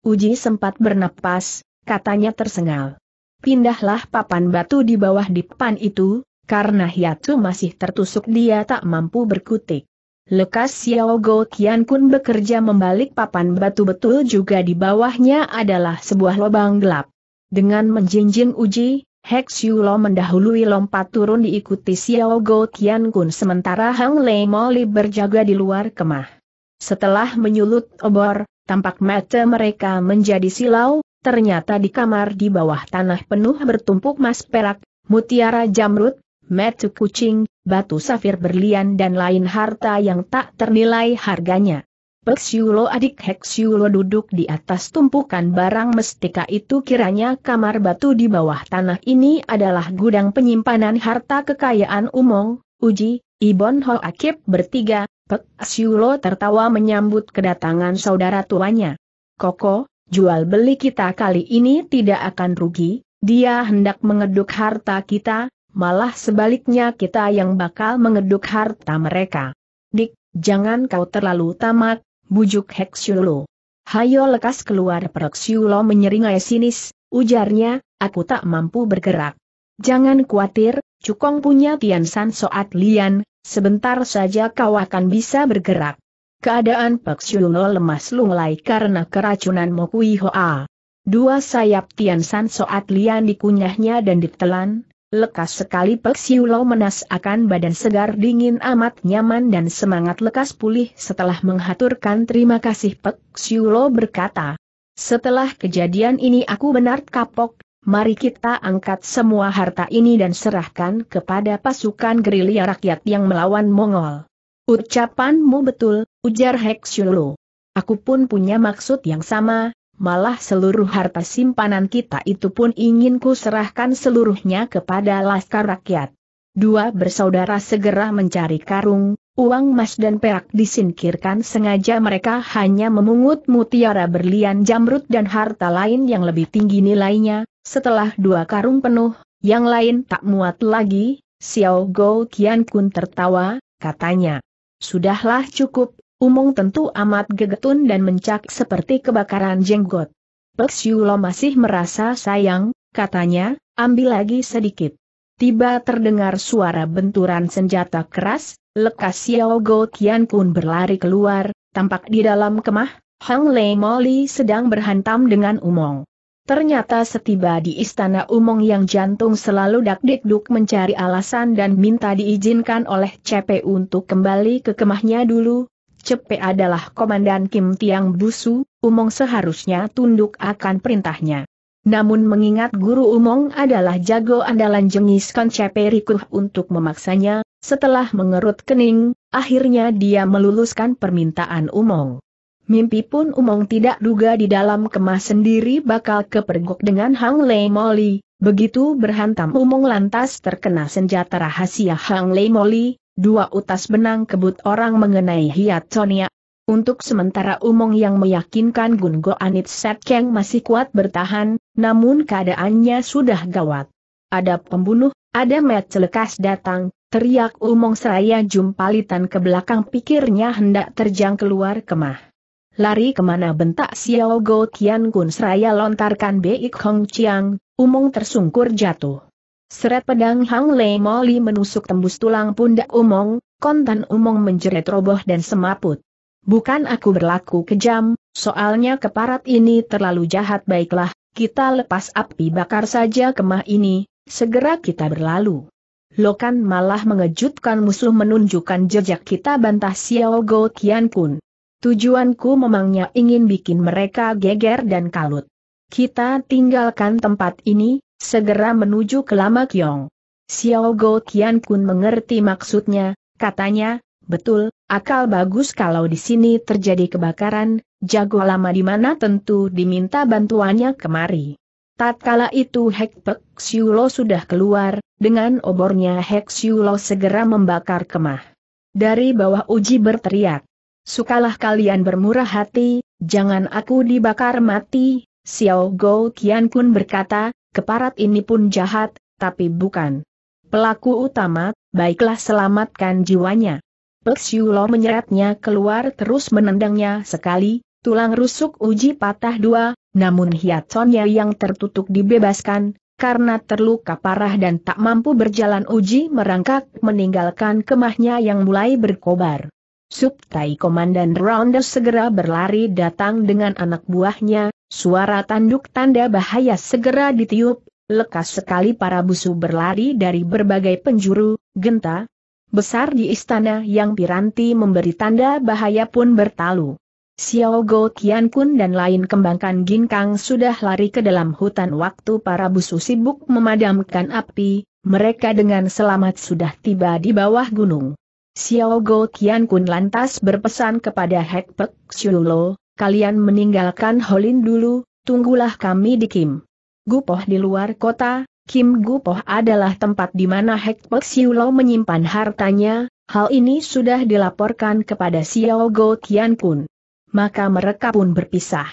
Uji sempat bernapas, katanya tersengal. Pindahlah papan batu di bawah dipan itu, karena hiatu masih tertusuk dia tak mampu berkutik. Lekas Xiao Go Kian Kun bekerja membalik papan batu betul juga di bawahnya adalah sebuah lubang gelap. Dengan menjinjing uji, Hex Lo mendahului lompat turun diikuti Xiao Go Kian Kun sementara Hang Lei Moli berjaga di luar kemah. Setelah menyulut obor, tampak mata mereka menjadi silau, ternyata di kamar di bawah tanah penuh bertumpuk mas perak, mutiara jamrut, metu kucing, batu safir berlian dan lain harta yang tak ternilai harganya. Peksiulo adik Heksiulo duduk di atas tumpukan barang mestika itu kiranya kamar batu di bawah tanah ini adalah gudang penyimpanan harta kekayaan umong. uji, Ibon Ho Akib bertiga, Peksiulo tertawa menyambut kedatangan saudara tuanya. Koko, jual beli kita kali ini tidak akan rugi, dia hendak mengeduk harta kita, malah sebaliknya kita yang bakal mengeduk harta mereka. Dik, jangan kau terlalu tamak, bujuk Hexulo. Hayo lekas keluar Peroksulo menyeringai sinis, ujarnya, aku tak mampu bergerak. Jangan khawatir, Cukong punya Tian San Soat Lian, sebentar saja kau akan bisa bergerak. Keadaan Peksulo lemas lunglai karena keracunan Mokui Hoa. Dua sayap Tian San Soat Lian dikunyahnya dan ditelan, Lekas sekali menas, akan badan segar dingin amat nyaman dan semangat lekas pulih setelah menghaturkan terima kasih Peksiulo berkata. Setelah kejadian ini aku benar kapok, mari kita angkat semua harta ini dan serahkan kepada pasukan gerilya rakyat yang melawan Mongol. Ucapanmu betul, ujar Hexiulo. Aku pun punya maksud yang sama, malah seluruh harta simpanan kita itu pun ingin ku serahkan seluruhnya kepada laskar rakyat. Dua bersaudara segera mencari karung, uang emas dan perak disingkirkan sengaja mereka hanya memungut mutiara berlian jamrut dan harta lain yang lebih tinggi nilainya, setelah dua karung penuh, yang lain tak muat lagi, Xiao Go Kian Kun tertawa, katanya. Sudahlah cukup, Umung tentu amat gegetun dan mencak seperti kebakaran jenggot. Pek masih merasa sayang, katanya, ambil lagi sedikit. Tiba terdengar suara benturan senjata keras, lekas Xiao Go Tian Kun berlari keluar, tampak di dalam kemah, Hang Lei Moli sedang berhantam dengan Umong. Ternyata setiba di istana Umong yang jantung selalu dakdikduk mencari alasan dan minta diizinkan oleh CP untuk kembali ke kemahnya dulu, Cepe adalah Komandan Kim Tiang Busu, Umong seharusnya tunduk akan perintahnya. Namun mengingat guru Umong adalah jago andalan jengis kan Cepe Rikuh untuk memaksanya, setelah mengerut kening, akhirnya dia meluluskan permintaan Umong. Mimpi pun Umong tidak duga di dalam kemas sendiri bakal kepergok dengan Hang Lei Moli, begitu berhantam Umong lantas terkena senjata rahasia Hang Lei Moli, Dua utas benang kebut orang mengenai Hiat Sonia. Untuk sementara Umong yang meyakinkan Gun Go Anit Set Keng masih kuat bertahan, namun keadaannya sudah gawat. Ada pembunuh, ada met celekas datang, teriak umong seraya jumpalitan ke belakang pikirnya hendak terjang keluar kemah. Lari kemana bentak Xiao Go Tian Gun seraya lontarkan Beik Hong Chiang, Umong tersungkur jatuh. Seret pedang Hang Lei Moli menusuk tembus tulang pundak Umong, kontan Umong menjerit roboh dan semaput. Bukan aku berlaku kejam, soalnya keparat ini terlalu jahat baiklah, kita lepas api bakar saja kemah ini, segera kita berlalu. Lokan malah mengejutkan musuh menunjukkan jejak kita bantah Xiao Go Tian Kun. Tujuanku memangnya ingin bikin mereka geger dan kalut. Kita tinggalkan tempat ini, segera menuju ke Lama Kiong. Xiao Go Tian Kun mengerti maksudnya, katanya, betul, akal bagus kalau di sini terjadi kebakaran, jago lama di mana tentu diminta bantuannya kemari. Tatkala itu Hek Pek Siulo sudah keluar, dengan obornya Hek Siulo segera membakar kemah. Dari bawah uji berteriak. Sukalah kalian bermurah hati, jangan aku dibakar mati, Xiao Go Qian Kun berkata, Keparat ini pun jahat, tapi bukan pelaku utama, baiklah selamatkan jiwanya. Peksiulo menyeretnya keluar terus menendangnya sekali, tulang rusuk uji patah dua, namun hiatsonnya yang tertutup dibebaskan, karena terluka parah dan tak mampu berjalan uji merangkak meninggalkan kemahnya yang mulai berkobar. Subtai Komandan Ronda segera berlari datang dengan anak buahnya, Suara tanduk tanda bahaya segera ditiup, lekas sekali para busu berlari dari berbagai penjuru, genta. Besar di istana yang piranti memberi tanda bahaya pun bertalu. Xiao Go Qian Kun dan lain kembangkan ginkang sudah lari ke dalam hutan waktu para busu sibuk memadamkan api, mereka dengan selamat sudah tiba di bawah gunung. Xiao Go Qian Kun lantas berpesan kepada Hek Pek Lo, kalian meninggalkan Holin dulu, tunggulah kami di Kim. Gupoh di luar kota, Kim Gupoh adalah tempat di mana Hek Pek Siulo menyimpan hartanya, hal ini sudah dilaporkan kepada Xiao Go Tian Kun. Maka mereka pun berpisah.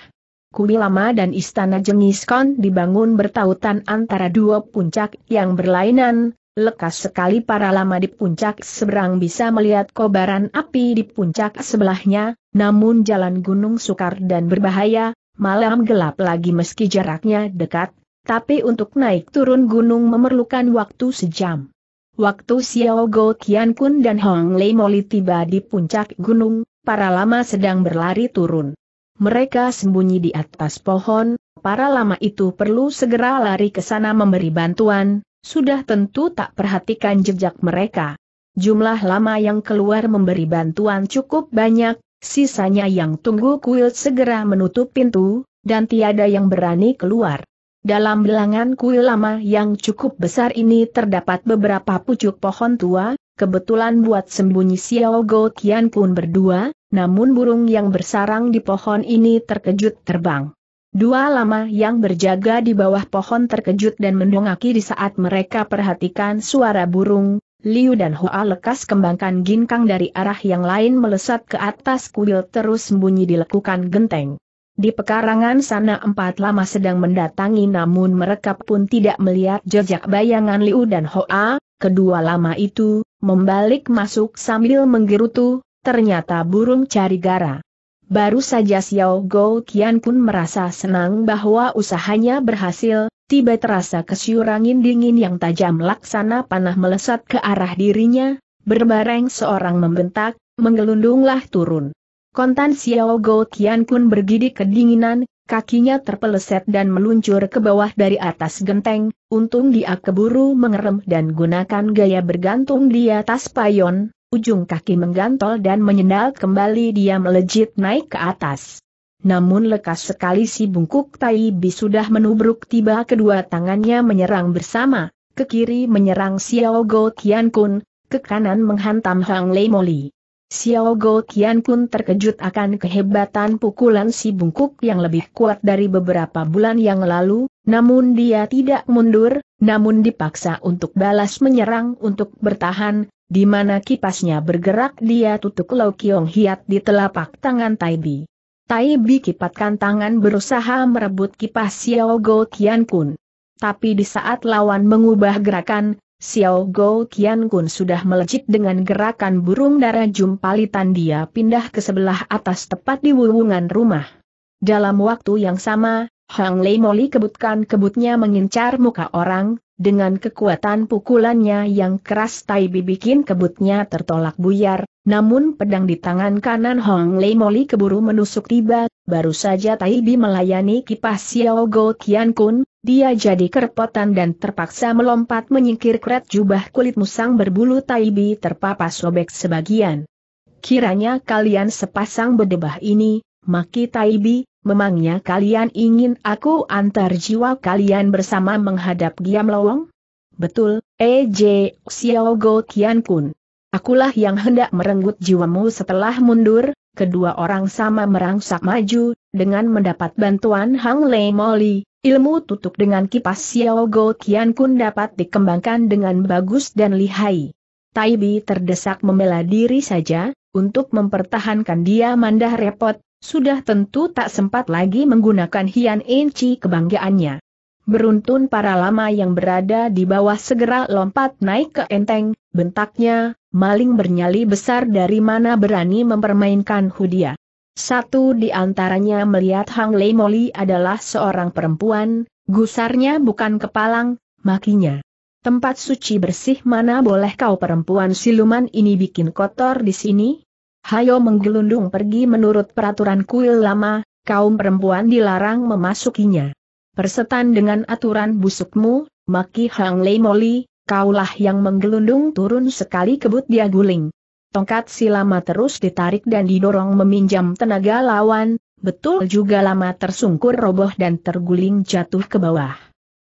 Kuil lama dan istana Jengiskon dibangun bertautan antara dua puncak yang berlainan, Lekas sekali para lama di puncak seberang bisa melihat kobaran api di puncak sebelahnya, namun jalan gunung sukar dan berbahaya, malam gelap lagi meski jaraknya dekat, tapi untuk naik turun gunung memerlukan waktu sejam. Waktu Xiao Go Qian Kun dan Hong Lei Moli tiba di puncak gunung, para lama sedang berlari turun. Mereka sembunyi di atas pohon, para lama itu perlu segera lari ke sana memberi bantuan, sudah tentu tak perhatikan jejak mereka. Jumlah lama yang keluar memberi bantuan cukup banyak, sisanya yang tunggu kuil segera menutup pintu, dan tiada yang berani keluar. Dalam bilangan kuil lama yang cukup besar ini terdapat beberapa pucuk pohon tua, kebetulan buat sembunyi Xiao Go Kian Kun berdua, namun burung yang bersarang di pohon ini terkejut terbang. Dua lama yang berjaga di bawah pohon terkejut dan mendongaki di saat mereka perhatikan suara burung, Liu dan Hoa lekas kembangkan ginkang dari arah yang lain melesat ke atas kuil terus sembunyi di lekukan genteng. Di pekarangan sana empat lama sedang mendatangi namun mereka pun tidak melihat jejak bayangan Liu dan Hoa, kedua lama itu, membalik masuk sambil menggerutu, ternyata burung cari gara. Baru saja Xiao Go Qian pun merasa senang bahwa usahanya berhasil, tiba terasa kesyurangin dingin yang tajam laksana panah melesat ke arah dirinya, berbareng seorang membentak, menggelundunglah turun. Kontan Xiao Go Qian pun bergidik kedinginan, kakinya terpeleset dan meluncur ke bawah dari atas genteng, untung dia keburu mengerem dan gunakan gaya bergantung di atas payon, ujung kaki menggantol dan menyendal kembali dia melejit naik ke atas. Namun lekas sekali si bungkuk Tai Bi sudah menubruk tiba kedua tangannya menyerang bersama, ke kiri menyerang Xiao Go Tian Kun, ke kanan menghantam Hang Lei Moli. Xiao Go Tian Kun terkejut akan kehebatan pukulan si bungkuk yang lebih kuat dari beberapa bulan yang lalu, namun dia tidak mundur, namun dipaksa untuk balas menyerang untuk bertahan, di mana kipasnya bergerak dia tutup Lau Kiong Hiat di telapak tangan Tai Bi. Tai Bi kipatkan tangan berusaha merebut kipas Xiao Go Tian Kun. Tapi di saat lawan mengubah gerakan, Xiao Go Tian Kun sudah melejit dengan gerakan burung dara jumpalitan dia pindah ke sebelah atas tepat di wulungan rumah. Dalam waktu yang sama, Hang Lei Moli kebutkan kebutnya mengincar muka orang, dengan kekuatan pukulannya yang keras Tai Bi bikin kebutnya tertolak buyar, namun pedang di tangan kanan Hong Lei Moli keburu menusuk tiba, baru saja Tai Bi melayani kipas Xiao Go Qian Kun, dia jadi kerepotan dan terpaksa melompat menyingkir kret jubah kulit musang berbulu Tai Bi terpapas sobek sebagian. Kiranya kalian sepasang berdebah ini, maki Taibi, Memangnya kalian ingin aku antar jiwa kalian bersama menghadap giam lowong? Betul, EJ eh, Xiaogo Kian Kun. Akulah yang hendak merenggut jiwamu setelah mundur, kedua orang sama merangsak maju, dengan mendapat bantuan Hang Lei Moli, ilmu tutup dengan kipas Xiao Xiaogo Kian Kun dapat dikembangkan dengan bagus dan lihai. Taibi terdesak membela diri saja, untuk mempertahankan dia mandah repot, sudah tentu tak sempat lagi menggunakan Hian Enci kebanggaannya. Beruntun para lama yang berada di bawah segera lompat naik ke enteng, bentaknya, maling bernyali besar dari mana berani mempermainkan Hudia. Satu di antaranya melihat Hang Lei Moli adalah seorang perempuan, gusarnya bukan kepalang, makinya. Tempat suci bersih mana boleh kau perempuan siluman ini bikin kotor di sini? Hayo menggelundung pergi menurut peraturan kuil lama, kaum perempuan dilarang memasukinya. Persetan dengan aturan busukmu, maki Hang Lei Moli, kaulah yang menggelundung turun sekali kebut dia guling. Tongkat si lama terus ditarik dan didorong meminjam tenaga lawan, betul juga lama tersungkur roboh dan terguling jatuh ke bawah.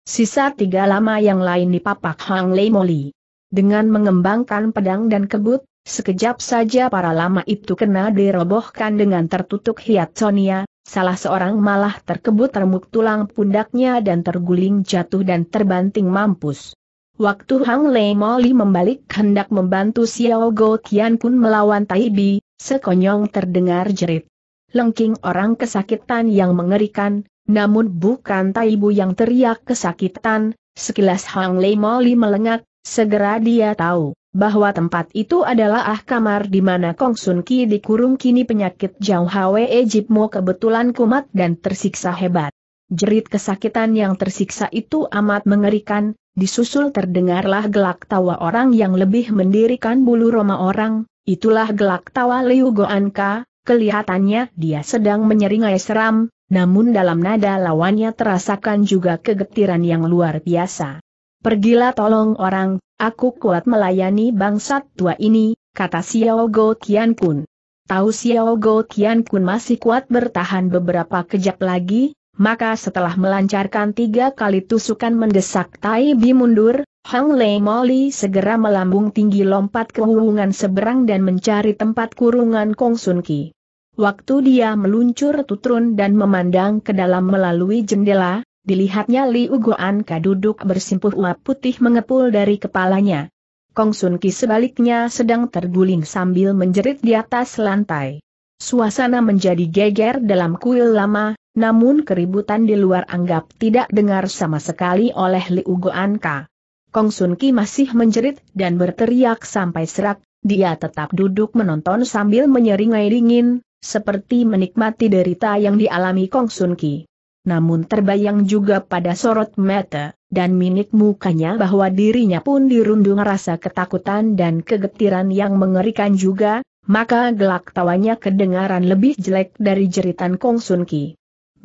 Sisa tiga lama yang lain dipapak Hang Lei Moli. Dengan mengembangkan pedang dan kebut, Sekejap saja para lama itu kena dirobohkan dengan tertutup hiat Sonia, salah seorang malah terkebut remuk tulang pundaknya dan terguling jatuh dan terbanting mampus. Waktu Hang Lei Moli membalik hendak membantu Xiao Go Tian pun melawan Tai Bi, sekonyong terdengar jerit. Lengking orang kesakitan yang mengerikan, namun bukan Tai Bu yang teriak kesakitan, sekilas Hang Lei Moli melengak, segera dia tahu bahwa tempat itu adalah ah kamar di mana Kong Sun Ki dikurung kini penyakit Jauh Hwe Ejipmo kebetulan kumat dan tersiksa hebat. Jerit kesakitan yang tersiksa itu amat mengerikan, disusul terdengarlah gelak tawa orang yang lebih mendirikan bulu roma orang, itulah gelak tawa Liu Ka kelihatannya dia sedang menyeringai seram, namun dalam nada lawannya terasakan juga kegetiran yang luar biasa. Pergilah tolong orang, Aku kuat melayani bangsat tua ini, kata Xiao Go Tian Kun. Tahu Xiao Go Tian Kun masih kuat bertahan beberapa kejap lagi, maka setelah melancarkan tiga kali tusukan mendesak Tai Bi mundur, Hang Lei Moli segera melambung tinggi lompat ke hubungan seberang dan mencari tempat kurungan Kong Sun Ki. Waktu dia meluncur tutrun dan memandang ke dalam melalui jendela, Dilihatnya Liu Goanka duduk bersimpuh uap putih mengepul dari kepalanya. Kong Sun Ki sebaliknya sedang terguling sambil menjerit di atas lantai. Suasana menjadi geger dalam kuil lama, namun keributan di luar anggap tidak dengar sama sekali oleh Liu Goanka. Kong Sun Ki masih menjerit dan berteriak sampai serak, dia tetap duduk menonton sambil menyeringai dingin, seperti menikmati derita yang dialami Kong Sun Ki namun terbayang juga pada sorot mata, dan minik mukanya bahwa dirinya pun dirundung rasa ketakutan dan kegetiran yang mengerikan juga, maka gelak tawanya kedengaran lebih jelek dari jeritan Kong Sun Ki.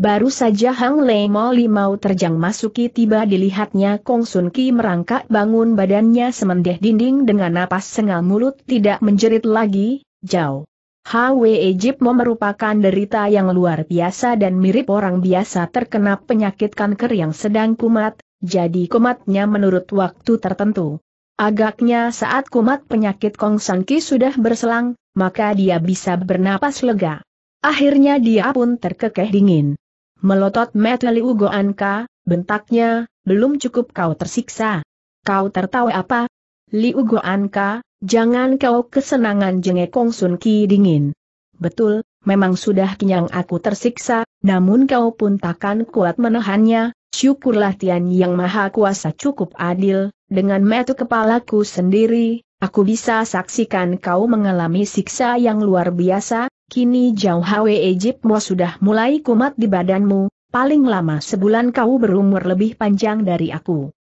Baru saja Hang Lei Mo Limau terjang masuki tiba dilihatnya Kong Sun Ki merangkak bangun badannya semendeh dinding dengan napas sengal mulut tidak menjerit lagi, jauh. HW Egypmo merupakan derita yang luar biasa dan mirip orang biasa terkena penyakit kanker yang sedang kumat, jadi kumatnya menurut waktu tertentu. Agaknya saat kumat penyakit Kong Sanki sudah berselang, maka dia bisa bernapas lega. Akhirnya dia pun terkekeh dingin. Melotot Metali Ugo Anka, bentaknya, belum cukup kau tersiksa. Kau tertawa apa, Liu Anka, jangan kau kesenangan jengek Kong Sun Ki dingin. Betul, memang sudah kenyang aku tersiksa, namun kau pun takkan kuat menahannya, syukurlah Tian Yang Maha Kuasa cukup adil, dengan metu kepalaku sendiri, aku bisa saksikan kau mengalami siksa yang luar biasa, kini jauh Hwe Ejipmu sudah mulai kumat di badanmu, paling lama sebulan kau berumur lebih panjang dari aku.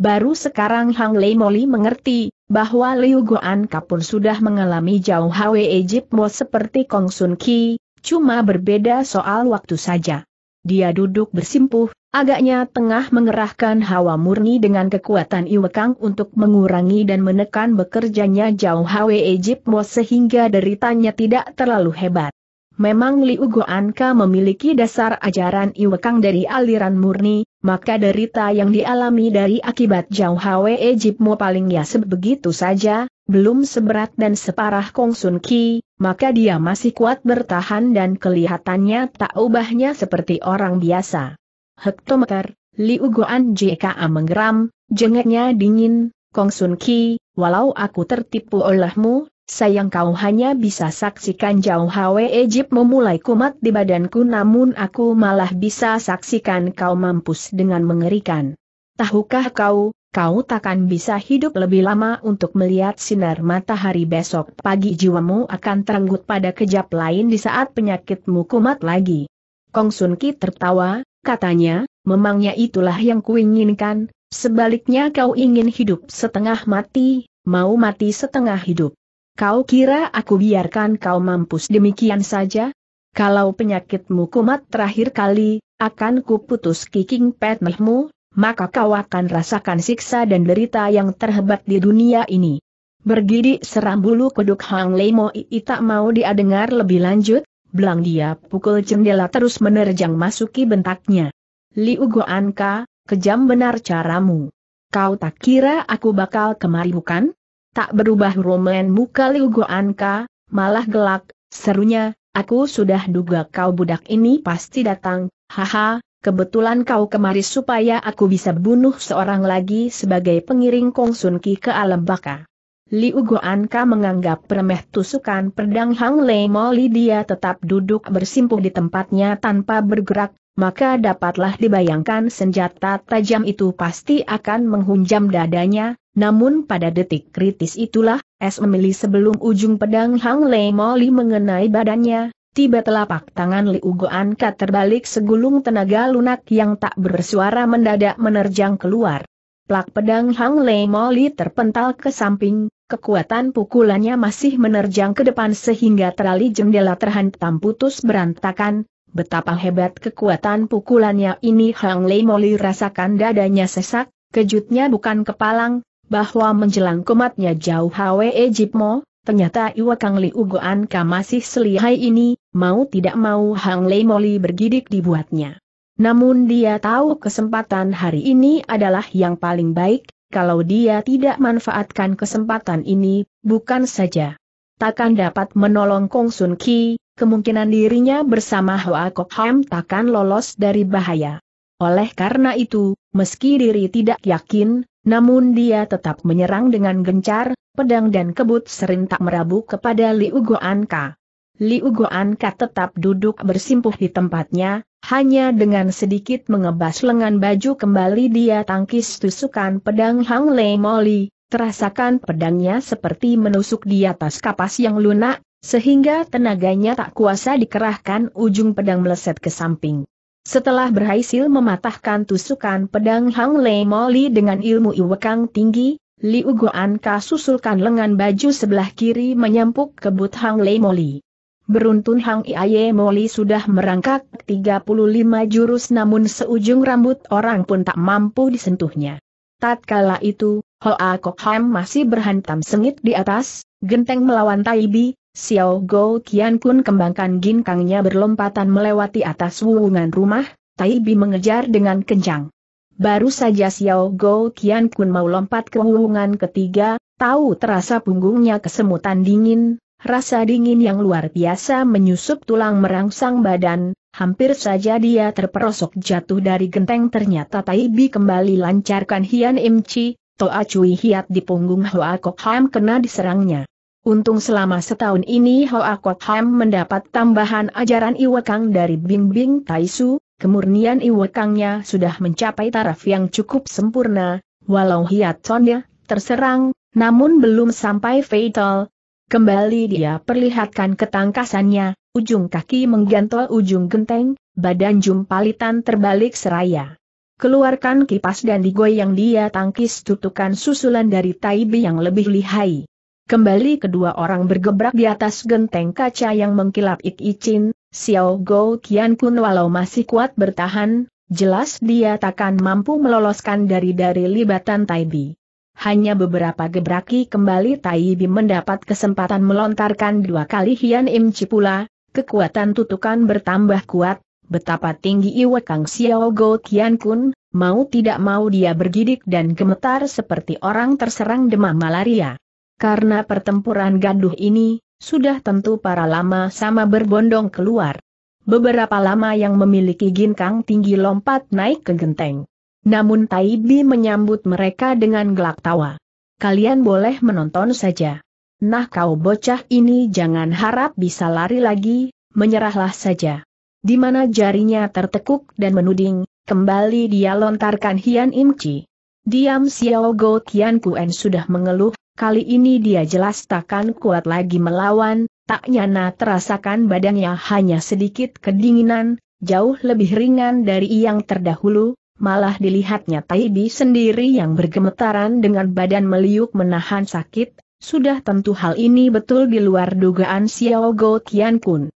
Baru sekarang Hang Lei Moli mengerti, bahwa Liu Guan Kapun sudah mengalami jauh Hwe Mo seperti Kong Sun Ki, cuma berbeda soal waktu saja. Dia duduk bersimpuh, agaknya tengah mengerahkan hawa murni dengan kekuatan Iwekang untuk mengurangi dan menekan bekerjanya jauh Hwe Mo sehingga deritanya tidak terlalu hebat. Memang Liu Goanka memiliki dasar ajaran Iwekang dari aliran murni, maka derita yang dialami dari akibat Jauh Hwe Ejipmo paling ya sebegitu saja, belum seberat dan separah Kong Sun Ki, maka dia masih kuat bertahan dan kelihatannya tak ubahnya seperti orang biasa. Hektometer, Liu Goan JKA menggeram, jengeknya dingin, Kong Sun Ki, walau aku tertipu olehmu, sayang kau hanya bisa saksikan jauh Hwe Ejip memulai kumat di badanku namun aku malah bisa saksikan kau mampus dengan mengerikan. Tahukah kau, kau takkan bisa hidup lebih lama untuk melihat sinar matahari besok pagi jiwamu akan terenggut pada kejap lain di saat penyakitmu kumat lagi. Kong Sun Ki tertawa, katanya, memangnya itulah yang kuinginkan, sebaliknya kau ingin hidup setengah mati, mau mati setengah hidup. Kau kira aku biarkan kau mampus demikian saja? Kalau penyakitmu kumat terakhir kali, akan kuputus kiking petmehmu, maka kau akan rasakan siksa dan derita yang terhebat di dunia ini. Bergidi seram bulu kuduk Hang Lemo Ii tak mau dia dengar lebih lanjut, belang dia pukul jendela terus menerjang masuki bentaknya. Liu Goanka, kejam benar caramu. Kau tak kira aku bakal kemari bukan? Tak berubah Roman muka Liu Guanka, malah gelak, serunya, aku sudah duga kau budak ini pasti datang, haha, kebetulan kau kemari supaya aku bisa bunuh seorang lagi sebagai pengiring Sun Ki ke alam baka. Liu Guanka menganggap remeh tusukan pedang Hang Lei Moli dia tetap duduk bersimpuh di tempatnya tanpa bergerak, maka dapatlah dibayangkan senjata tajam itu pasti akan menghunjam dadanya, namun pada detik kritis itulah, es memilih sebelum ujung pedang Hang Lei Moli mengenai badannya, tiba telapak tangan Liu Goan Kat terbalik segulung tenaga lunak yang tak bersuara mendadak menerjang keluar. Plak pedang Hang Lei Moli terpental ke samping, kekuatan pukulannya masih menerjang ke depan sehingga terali jendela terhantam putus berantakan, betapa hebat kekuatan pukulannya ini Hang Lei Moli rasakan dadanya sesak, Kejutnya bukan kepalang, bahwa menjelang kematnya jauh Hwe Ejipmo, ternyata Iwa Kang Li Ugoan masih selihai ini, mau tidak mau Hang Lei Moli bergidik dibuatnya. Namun dia tahu kesempatan hari ini adalah yang paling baik, kalau dia tidak manfaatkan kesempatan ini, bukan saja takkan dapat menolong Kong Sun Ki, kemungkinan dirinya bersama Hoa Kok Ham takkan lolos dari bahaya. Oleh karena itu, meski diri tidak yakin, namun dia tetap menyerang dengan gencar, pedang dan kebut serentak merabu kepada Liu Goanka. Liu Goanka tetap duduk bersimpuh di tempatnya, hanya dengan sedikit mengebas lengan baju kembali dia tangkis tusukan pedang Hang Lei Moli, terasakan pedangnya seperti menusuk di atas kapas yang lunak, sehingga tenaganya tak kuasa dikerahkan ujung pedang meleset ke samping. Setelah berhasil mematahkan tusukan pedang Hang Lei Moli dengan ilmu iwekang tinggi, Liu Guan Ka susulkan lengan baju sebelah kiri menyampuk kebut Hang Lei Moli. Beruntun Hang Iaye Moli sudah merangkak 35 jurus namun seujung rambut orang pun tak mampu disentuhnya. Tatkala itu, Hoa Kok Ham masih berhantam sengit di atas, genteng melawan Taibi, Xiao Go Kian Kun kembangkan ginkangnya berlompatan melewati atas wuwungan rumah, Tai Bi mengejar dengan kencang. Baru saja Xiao Go Kian Kun mau lompat ke wuwungan ketiga, tahu terasa punggungnya kesemutan dingin, rasa dingin yang luar biasa menyusup tulang merangsang badan, hampir saja dia terperosok jatuh dari genteng ternyata Tai Bi kembali lancarkan Hian Im Chi, Toa Cui Hiat di punggung Hoa Kok Ham kena diserangnya. Untung selama setahun ini Hoa Kok Ham mendapat tambahan ajaran Iwekang dari Bimbing Taisu, kemurnian Iwekangnya sudah mencapai taraf yang cukup sempurna, walau hiatonnya terserang, namun belum sampai fatal. Kembali dia perlihatkan ketangkasannya, ujung kaki menggantol ujung genteng, badan jumpalitan terbalik seraya. Keluarkan kipas dan digoyang dia tangkis tutukan susulan dari Taibi yang lebih lihai. Kembali kedua orang bergebrak di atas genteng kaca yang mengkilap Ik Icin, Xiao Go Qian Kun walau masih kuat bertahan, jelas dia takkan mampu meloloskan dari dari libatan Taibi. Hanya beberapa gebraki kembali Taibi mendapat kesempatan melontarkan dua kali Hian Im Cipula, kekuatan tutukan bertambah kuat, betapa tinggi Iwa Kang Xiao Go Qian Kun, mau tidak mau dia bergidik dan gemetar seperti orang terserang demam malaria. Karena pertempuran gaduh ini, sudah tentu para lama sama berbondong keluar. Beberapa lama yang memiliki ginkang tinggi lompat naik ke genteng. Namun Taibi menyambut mereka dengan gelak tawa. Kalian boleh menonton saja. Nah kau bocah ini jangan harap bisa lari lagi, menyerahlah saja. Di mana jarinya tertekuk dan menuding, kembali dia lontarkan Hian Imci. Diam Xiao Go Tian Kuen sudah mengeluh Kali ini dia jelas takkan kuat lagi melawan, tak nyana terasakan badannya hanya sedikit kedinginan, jauh lebih ringan dari yang terdahulu, malah dilihatnya Taibi sendiri yang bergemetaran dengan badan meliuk menahan sakit, sudah tentu hal ini betul di luar dugaan Xiao Go Tian Kun.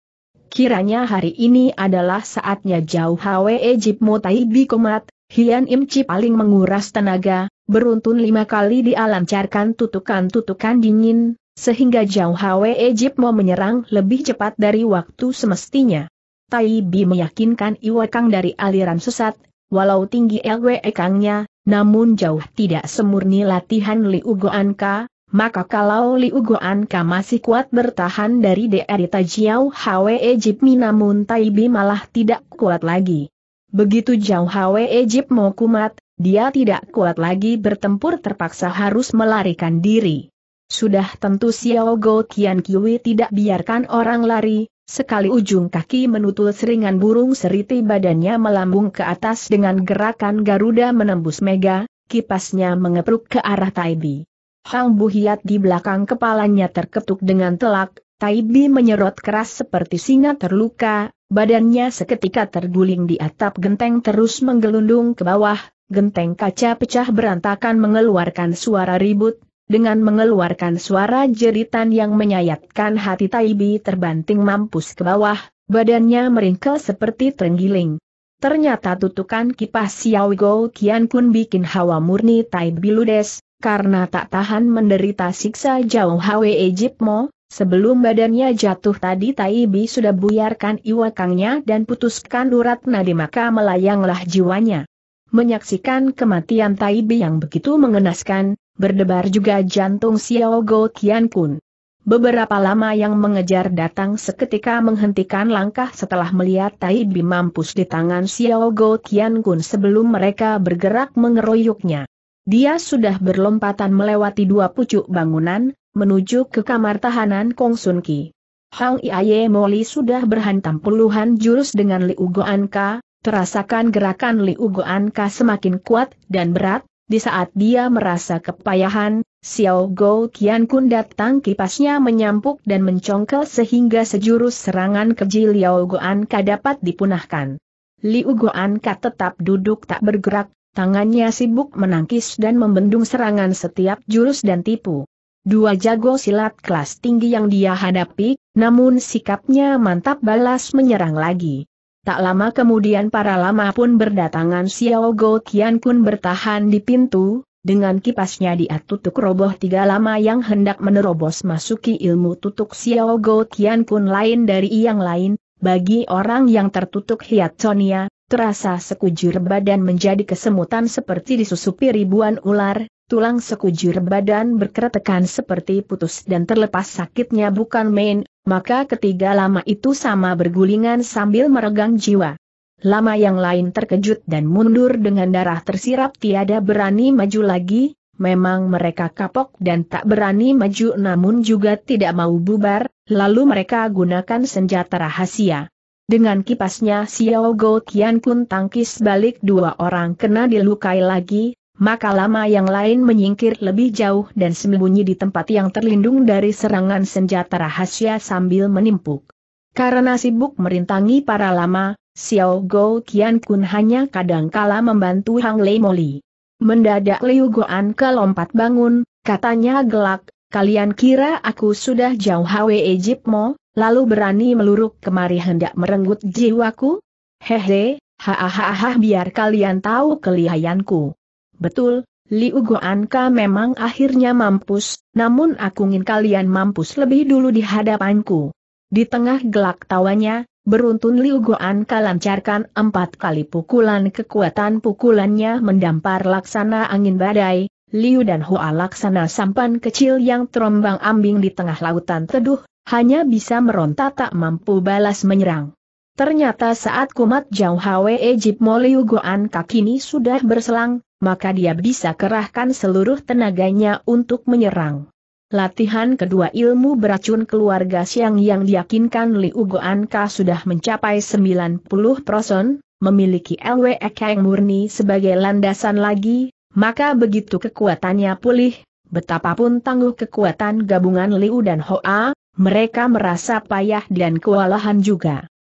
Kiranya hari ini adalah saatnya jauh Hwe Ejip Mo Taibi komat, Hian Im Chi paling menguras tenaga, beruntun lima kali dialancarkan tutukan-tutukan dingin, sehingga Jauh Hwe Ejip mau menyerang lebih cepat dari waktu semestinya. Tai Bi meyakinkan Iwakang dari aliran sesat, walau tinggi LWE Kangnya, namun jauh tidak semurni latihan Liu Goanka, maka kalau Liu Goanka masih kuat bertahan dari Derita Jiao Hwe Ejip namun Tai Bi malah tidak kuat lagi. Begitu jauh Hwe Ejip mau kumat, dia tidak kuat lagi bertempur terpaksa harus melarikan diri. Sudah tentu Xiao Go Kian Kiwi tidak biarkan orang lari, sekali ujung kaki menutul seringan burung seriti badannya melambung ke atas dengan gerakan Garuda menembus mega, kipasnya mengepruk ke arah Taibi. Hang Buhiat di belakang kepalanya terketuk dengan telak, Taibi menyerot keras seperti singa terluka, Badannya seketika terguling di atap genteng terus menggelundung ke bawah, genteng kaca pecah berantakan mengeluarkan suara ribut, dengan mengeluarkan suara jeritan yang menyayatkan hati Taibi terbanting mampus ke bawah, badannya meringkel seperti terenggiling. Ternyata tutukan kipas Xiao Go Kian Kun bikin hawa murni Taibi ludes, karena tak tahan menderita siksa jauh Hwe Ejipmo, Sebelum badannya jatuh tadi Taibi sudah buyarkan iwakangnya dan putuskan urat nadi maka melayanglah jiwanya. Menyaksikan kematian Taibi yang begitu mengenaskan, berdebar juga jantung Xiao Go Tian Kun. Beberapa lama yang mengejar datang seketika menghentikan langkah setelah melihat Taibi mampus di tangan Xiao Go Tian Kun sebelum mereka bergerak mengeroyoknya. Dia sudah berlompatan melewati dua pucuk bangunan, menuju ke kamar tahanan Kong Sun Ki. Hang Iaye Moli sudah berhantam puluhan jurus dengan Liu Goan Ka, terasakan gerakan Liu Goan Ka semakin kuat dan berat, di saat dia merasa kepayahan, Xiao Go Kian Kun datang kipasnya menyampuk dan mencongkel sehingga sejurus serangan keji Liao Goan Ka dapat dipunahkan. Liu Goan Ka tetap duduk tak bergerak, tangannya sibuk menangkis dan membendung serangan setiap jurus dan tipu dua jago silat kelas tinggi yang dia hadapi, namun sikapnya mantap balas menyerang lagi. Tak lama kemudian para lama pun berdatangan Xiao Go Tian Kun bertahan di pintu, dengan kipasnya dia tutup roboh tiga lama yang hendak menerobos masuki ilmu tutuk Xiao Go Tian Kun lain dari yang lain, bagi orang yang tertutup hiatsonia, terasa sekujur badan menjadi kesemutan seperti disusupi ribuan ular, tulang sekujur badan berkeretekan seperti putus dan terlepas sakitnya bukan main, maka ketiga lama itu sama bergulingan sambil meregang jiwa. Lama yang lain terkejut dan mundur dengan darah tersirap tiada berani maju lagi, memang mereka kapok dan tak berani maju namun juga tidak mau bubar, lalu mereka gunakan senjata rahasia. Dengan kipasnya Xiao Go Tian pun tangkis balik dua orang kena dilukai lagi, maka lama yang lain menyingkir lebih jauh dan sembunyi di tempat yang terlindung dari serangan senjata rahasia sambil menimpuk. Karena sibuk merintangi para lama, Xiao Go Qian Kun hanya kadangkala membantu Hang Lei Moli. Mendadak Liu Goan lompat bangun, katanya gelak, kalian kira aku sudah jauh Hawe Egypt mo, lalu berani meluruk kemari hendak merenggut jiwaku? Hehe, ha ha biar kalian tahu kelihayanku. Betul, Liu Goanka memang akhirnya mampus, namun aku ingin kalian mampus lebih dulu di hadapanku. Di tengah gelak tawanya, beruntun Liu Goanka lancarkan empat kali pukulan kekuatan pukulannya mendampar laksana angin badai, Liu dan Hua laksana sampan kecil yang terombang ambing di tengah lautan teduh, hanya bisa meronta tak mampu balas menyerang. Ternyata saat kumat jauh Hwe Ejip Moliu Goan kini sudah berselang, maka dia bisa kerahkan seluruh tenaganya untuk menyerang. Latihan kedua ilmu beracun keluarga siang yang diyakinkan Liu Goanka sudah mencapai 90 proson, memiliki LWEK yang murni sebagai landasan lagi, maka begitu kekuatannya pulih, betapapun tangguh kekuatan gabungan Liu dan Hoa, mereka merasa payah dan kewalahan juga.